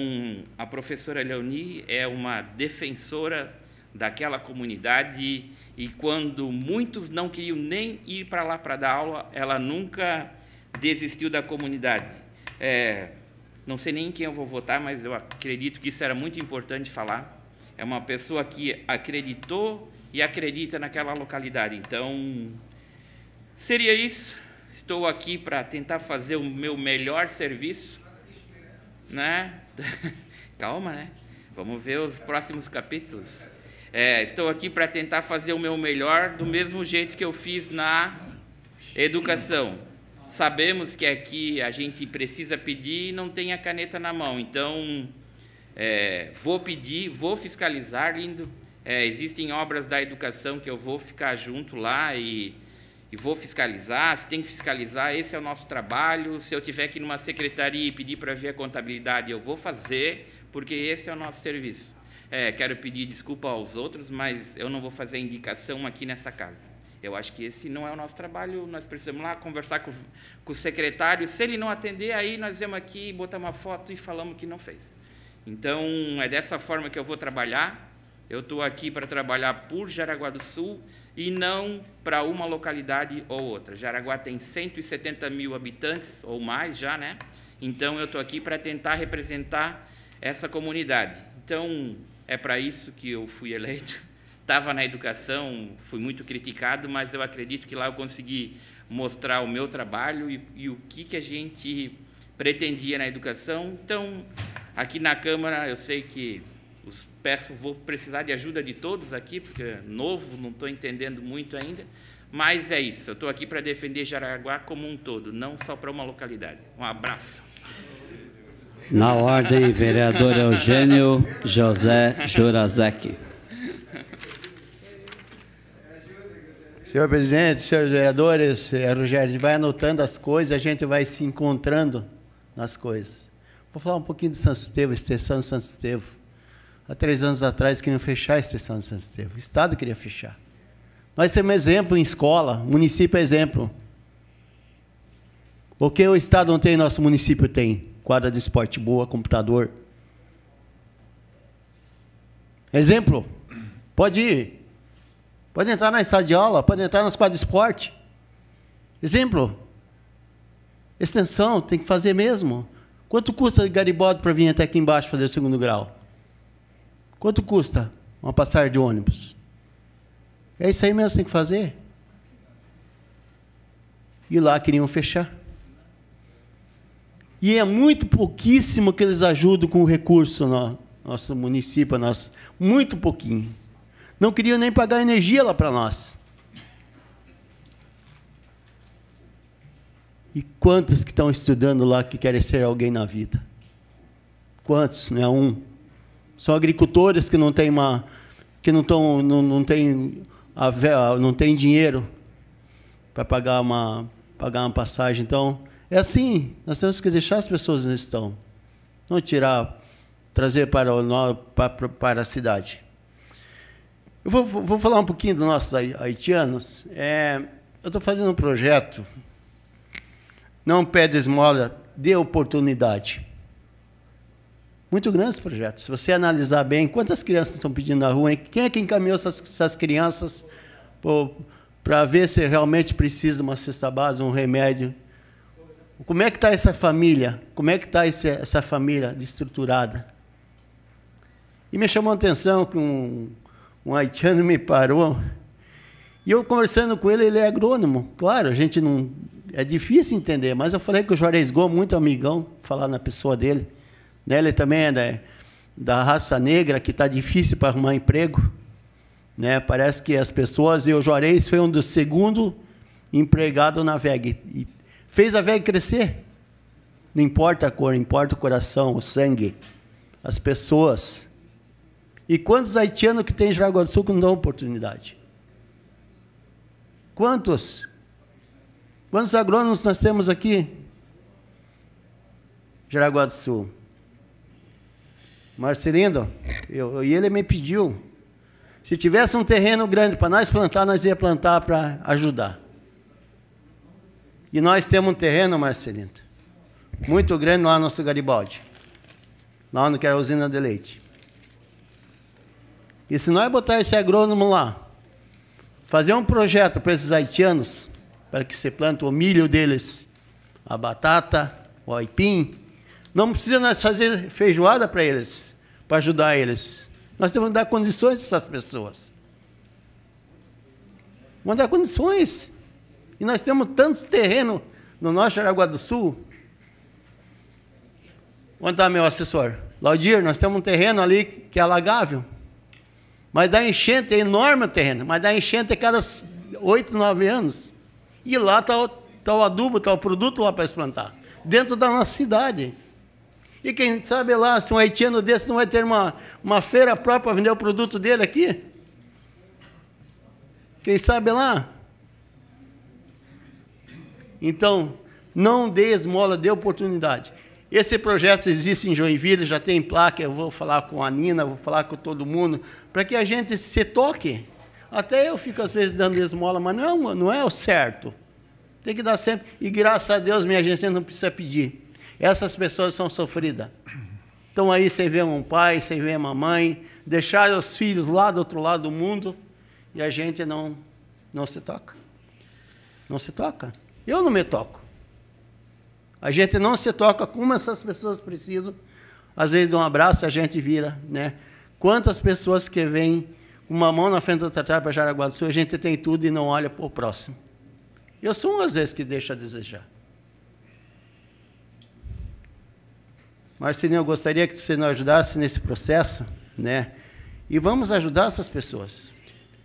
F: a professora Leoni é uma defensora daquela comunidade e quando muitos não queriam nem ir para lá para dar aula, ela nunca desistiu da comunidade. É, não sei nem quem eu vou votar, mas eu acredito que isso era muito importante falar. É uma pessoa que acreditou e acredita naquela localidade. Então, seria isso. Estou aqui para tentar fazer o meu melhor serviço, né? <laughs> Calma, né? Vamos ver os próximos capítulos. É, estou aqui para tentar fazer o meu melhor do mesmo jeito que eu fiz na educação sabemos que aqui a gente precisa pedir e não tem a caneta na mão. Então, é, vou pedir, vou fiscalizar, lindo. É, existem obras da educação que eu vou ficar junto lá e, e, vou fiscalizar. Se tem que fiscalizar, esse é o nosso trabalho. Se eu tiver que ir numa secretaria e pedir para ver a contabilidade, eu vou fazer, porque esse é o nosso serviço. É, quero pedir desculpa aos outros, mas eu não vou fazer indicação aqui nessa casa. Eu acho que esse não é o nosso trabalho. Nós precisamos lá conversar com, com o secretário. Se ele não atender, aí nós vamos aqui, botar uma foto e falamos que não fez. Então, é dessa forma que eu vou trabalhar. Eu estou aqui para trabalhar por Jaraguá do Sul e não para uma localidade ou outra. Jaraguá tem 170 mil habitantes ou mais já, né? Então, eu estou aqui para tentar representar essa comunidade. Então, é para isso que eu fui eleito. Estava na educação, fui muito criticado, mas eu acredito que lá eu consegui mostrar o meu trabalho e, e o que, que a gente pretendia na educação. Então, aqui na Câmara, eu sei que os, peço, vou precisar de ajuda de todos aqui, porque é novo, não estou entendendo muito ainda, mas é isso, eu estou aqui para defender Jaraguá como um todo, não só para uma localidade. Um abraço.
A: Na ordem, vereador Eugênio José Jurazek.
G: Senhor presidente, senhores vereadores, eh, Rogério, vai anotando as coisas, a gente vai se encontrando nas coisas. Vou falar um pouquinho do Santo Estevão, extensão de Santo Estevão. Há três anos atrás queriam fechar a extensão de Santo Estevão, o Estado queria fechar. Nós temos exemplo em escola, município é exemplo. O que o Estado não tem, nosso município tem. Quadra de esporte boa, computador. Exemplo. Pode ir pode entrar na sala de aula, pode entrar nas quadras de esporte. Exemplo, extensão, tem que fazer mesmo. Quanto custa Garibaldi para vir até aqui embaixo fazer o segundo grau? Quanto custa uma passagem de ônibus? É isso aí mesmo que tem que fazer? E lá queriam fechar. E é muito pouquíssimo que eles ajudam com o recurso no nosso município, nosso, muito pouquinho não queriam nem pagar energia lá para nós. E quantos que estão estudando lá que querem ser alguém na vida? Quantos? Não é um. São agricultores que não têm uma, que não estão, não, não tem a, não tem dinheiro para pagar uma, pagar uma passagem. Então é assim. Nós temos que deixar as pessoas onde estão, não tirar, trazer para o para, para a cidade. Eu vou, vou falar um pouquinho dos nossos haitianos. É, eu estou fazendo um projeto, não pede esmola, dê oportunidade. Muito grande esse projeto. Se você analisar bem, quantas crianças estão pedindo na rua? Hein? Quem é que encaminhou essas, essas crianças para ver se realmente precisa de uma cesta base, um remédio? Como é que está essa família? Como é que está essa família estruturada? E me chamou a atenção que um um haitiano me parou. E eu conversando com ele, ele é agrônomo. Claro, a gente não. É difícil entender, mas eu falei que o Juarez Gol, é muito amigão, falar na pessoa dele. Né? Ele também é da, da raça negra, que está difícil para arrumar emprego. Né? Parece que as pessoas. E o Juarez foi um dos segundos empregados na VEG. E fez a VEG crescer. Não importa a cor, importa o coração, o sangue, as pessoas. E quantos haitianos que tem em Jaraguá do Sul que não dão oportunidade? Quantos? Quantos agrônomos nós temos aqui? Jaraguá do Sul. Marcelino, eu, eu, e ele me pediu. Se tivesse um terreno grande para nós plantar, nós ia plantar para ajudar. E nós temos um terreno, Marcelino, muito grande lá no nosso Garibaldi, lá onde era é a usina de leite. E se nós botar esse agrônomo lá, fazer um projeto para esses haitianos, para que se plante o milho deles, a batata, o aipim, não precisa nós fazer feijoada para eles, para ajudar eles. Nós temos que dar condições para essas pessoas. Vamos dar condições. E nós temos tanto terreno no nosso Jaraguá do Sul. Onde está meu assessor? Laudir, nós temos um terreno ali que é alagável. Mas dá enchente, é enorme o terreno, mas dá enchente a é cada oito, nove anos. E lá está o, tá o adubo, está o produto lá para explantar. Dentro da nossa cidade. E quem sabe lá, se um haitiano desse não vai ter uma, uma feira própria para vender o produto dele aqui? Quem sabe lá? Então, não dê esmola, dê oportunidade. Esse projeto existe em Joinville, já tem placa, eu vou falar com a Nina, vou falar com todo mundo, para que a gente se toque. Até eu fico às vezes dando esmola, mas não, é não é o certo. Tem que dar sempre. E graças a Deus, minha gente não precisa pedir. Essas pessoas são sofridas. Estão aí sem ver um pai, sem ver uma mãe, deixaram os filhos lá do outro lado do mundo e a gente não, não se toca. Não se toca. Eu não me toco. A gente não se toca como essas pessoas precisam. Às vezes, de um abraço, a gente vira. Né? Quantas pessoas que vêm com uma mão na frente do outra para Jaraguá do Sul, a gente tem tudo e não olha para o próximo. Eu sou umas vezes que deixa a desejar. Marcelinho, eu gostaria que você nos ajudasse nesse processo, né? E vamos ajudar essas pessoas.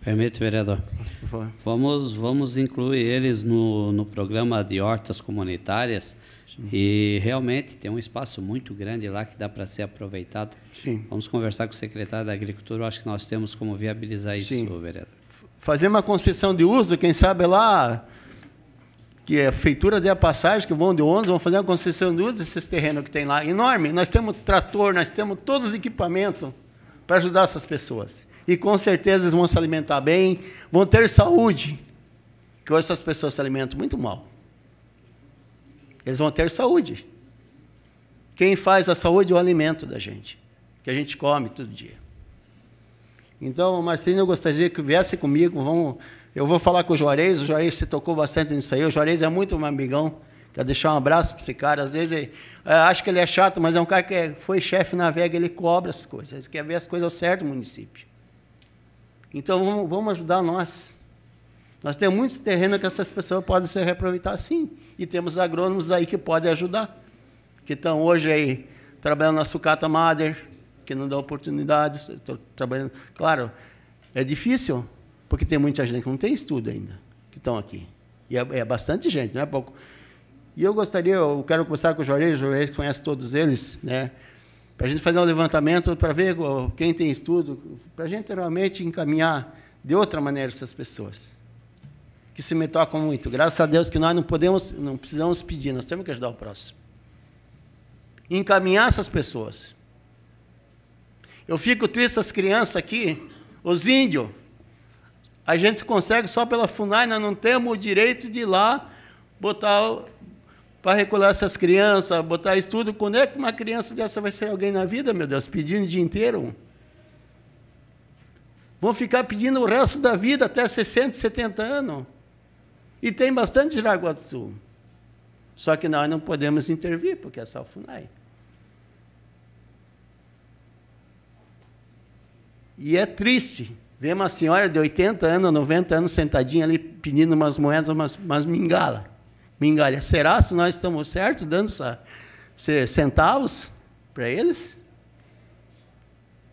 A: Permite, vereador. Vamos, vamos incluir eles no, no programa de hortas comunitárias Sim. E realmente tem um espaço muito grande lá que dá para ser aproveitado. Sim. Vamos
G: conversar com o secretário da Agricultura. Eu acho que nós temos como viabilizar isso, Sim. vereador. Fazer uma concessão de uso, quem sabe lá, que é a feitura de a passagem, que vão de ônibus, vão fazer uma concessão de uso desses terrenos que tem lá. Enorme. Nós temos trator, nós temos todos os equipamentos para ajudar essas pessoas. E com certeza eles vão se alimentar bem, vão ter saúde. Que hoje essas pessoas se alimentam muito mal. Eles vão ter saúde. Quem faz a saúde é o alimento da gente, que a gente come todo dia. Então, Marcelino, eu gostaria que viesse comigo. Vamos, eu vou falar com o Juarez. O Juarez se tocou bastante nisso aí. O Juarez é muito um amigão. Quero deixar um abraço para esse cara. Às vezes, é, acho que ele é chato, mas é um cara que é, foi chefe na Vega, ele cobra as coisas. Ele quer ver as coisas certas no município. Então, vamos, vamos ajudar nós. Nós temos muitos terrenos que essas pessoas podem se reaproveitar sim. E temos agrônomos aí que podem ajudar, que estão hoje aí trabalhando na sucata mader, que não dá oportunidade, trabalhando. Claro, é difícil, porque tem muita gente que não tem estudo ainda, que estão aqui. E é, é bastante gente, não é pouco. E eu gostaria, eu quero conversar com o Juarez, o que conhece todos eles, né? para a gente fazer um levantamento, para ver quem tem estudo, para a gente realmente encaminhar de outra maneira essas pessoas que isso me tocam muito. Graças a Deus que nós não podemos, não precisamos pedir, nós temos que ajudar o próximo. Encaminhar essas pessoas. Eu fico triste as crianças aqui, os índios. A gente consegue só pela FUNAI, nós não temos o direito de ir lá botar para recolher essas crianças, botar estudo. Quando é que uma criança dessa vai ser alguém na vida, meu Deus? Pedindo o dia inteiro? Vão ficar pedindo o resto da vida até 60, 70 anos. E tem bastante de Jaraguá do Sul. Só que nós não podemos intervir, porque é só o FUNAI. E é triste ver uma senhora de 80 anos, 90 anos, sentadinha ali pedindo umas moedas, umas, umas mingala. Mingalha. Será se nós estamos certos dando centavos para eles?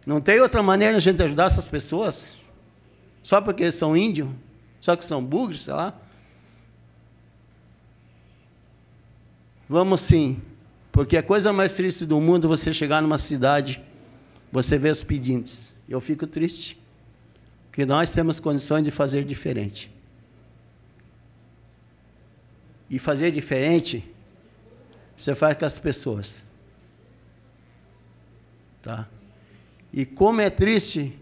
G: Não tem outra maneira de a gente ajudar essas pessoas? Só porque eles são índios? Só que são bugres, sei lá? Vamos sim, porque a coisa mais triste do mundo é você chegar numa cidade, você vê os pedintes. Eu fico triste, porque nós temos condições de fazer diferente. E fazer diferente, você faz com as pessoas. Tá? E como é triste,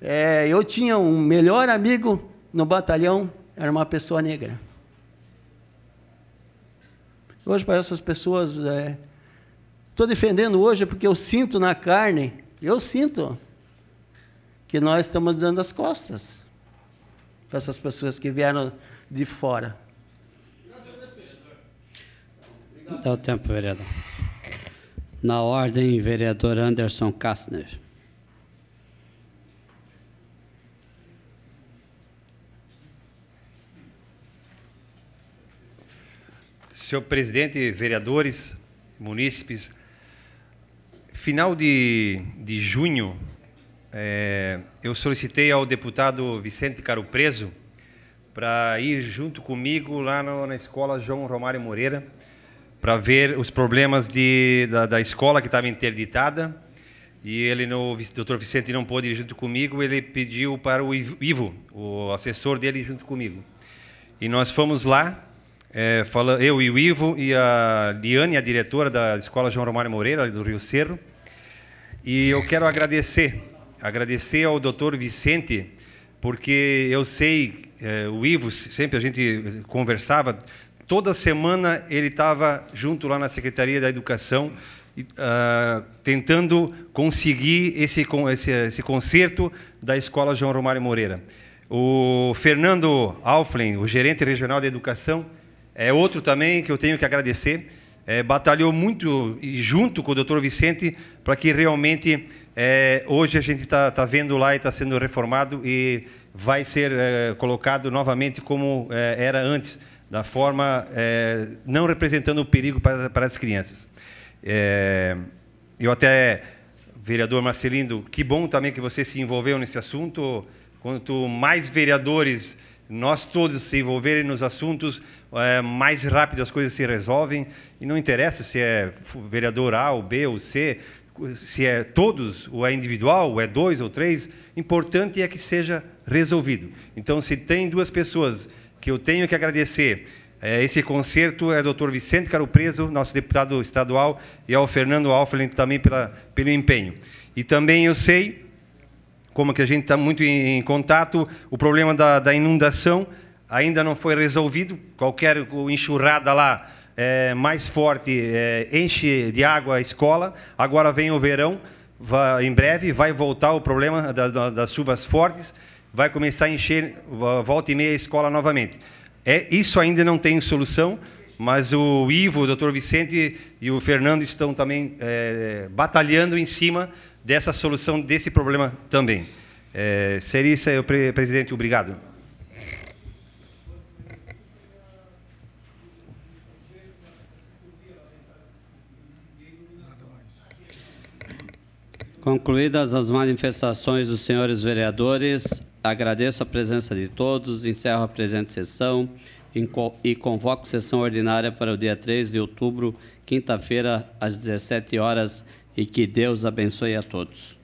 G: é, eu tinha um melhor amigo no batalhão, era uma pessoa negra. Hoje, para essas pessoas, estou é... defendendo hoje é porque eu sinto na carne, eu sinto que nós estamos dando as costas para essas pessoas que vieram de fora.
A: Dá o tempo, vereador. Na ordem, vereador Anderson Kastner.
B: Senhor presidente, vereadores, munícipes, final de, de junho, é, eu solicitei ao deputado Vicente Caro Preso para ir junto comigo lá no, na escola João Romário Moreira para ver os problemas de, da, da escola que estava interditada. E ele, no, o doutor Vicente não pôde ir junto comigo, ele pediu para o Ivo, o assessor dele, ir junto comigo. E nós fomos lá é, fala, eu e o Ivo e a Liane, a diretora da Escola João Romário Moreira, do Rio Cerro. E eu quero agradecer, agradecer ao doutor Vicente, porque eu sei, é, o Ivo, sempre a gente conversava, toda semana ele estava junto lá na Secretaria da Educação, Uh, tentando conseguir esse, esse, esse concerto da Escola João Romário Moreira. O Fernando Alflen, o gerente regional de educação, é outro também que eu tenho que agradecer. É, batalhou muito e junto com o doutor Vicente para que realmente é, hoje a gente está tá vendo lá e está sendo reformado e vai ser é, colocado novamente como é, era antes, da forma é, não representando o perigo para, para as crianças. É, eu até, vereador Marcelino, que bom também que você se envolveu nesse assunto. Quanto mais vereadores nós todos se envolverem nos assuntos, é, mais rápido as coisas se resolvem. E não interessa se é vereador A ou B ou C, se é todos, ou é individual, ou é dois ou três. Importante é que seja resolvido. Então, se tem duas pessoas que eu tenho que agradecer, é, esse concerto é o Dr. Vicente Preso, nosso deputado estadual, e ao Fernando Alfelin também pela, pelo empenho. E também eu sei como que a gente está muito em, em, contato, o problema da, da, inundação ainda não foi resolvido. Qualquer enxurrada lá é, mais forte é, enche de água a escola. Agora vem o verão, vai, em breve vai voltar o problema da, da, das chuvas fortes, vai começar a encher, volta e meia a escola novamente. É, isso ainda não tem solução mas o Ivo, o Dr. Vicente e o Fernando estão também é, batalhando em cima dessa solução desse problema também. É, Serissa, eu, presidente, obrigado.
A: Concluídas as manifestações dos senhores vereadores, agradeço a presença de todos, encerro a presente sessão e convoco sessão ordinária para o dia 3 de outubro, quinta-feira, às 17 horas e que Deus abençoe a todos.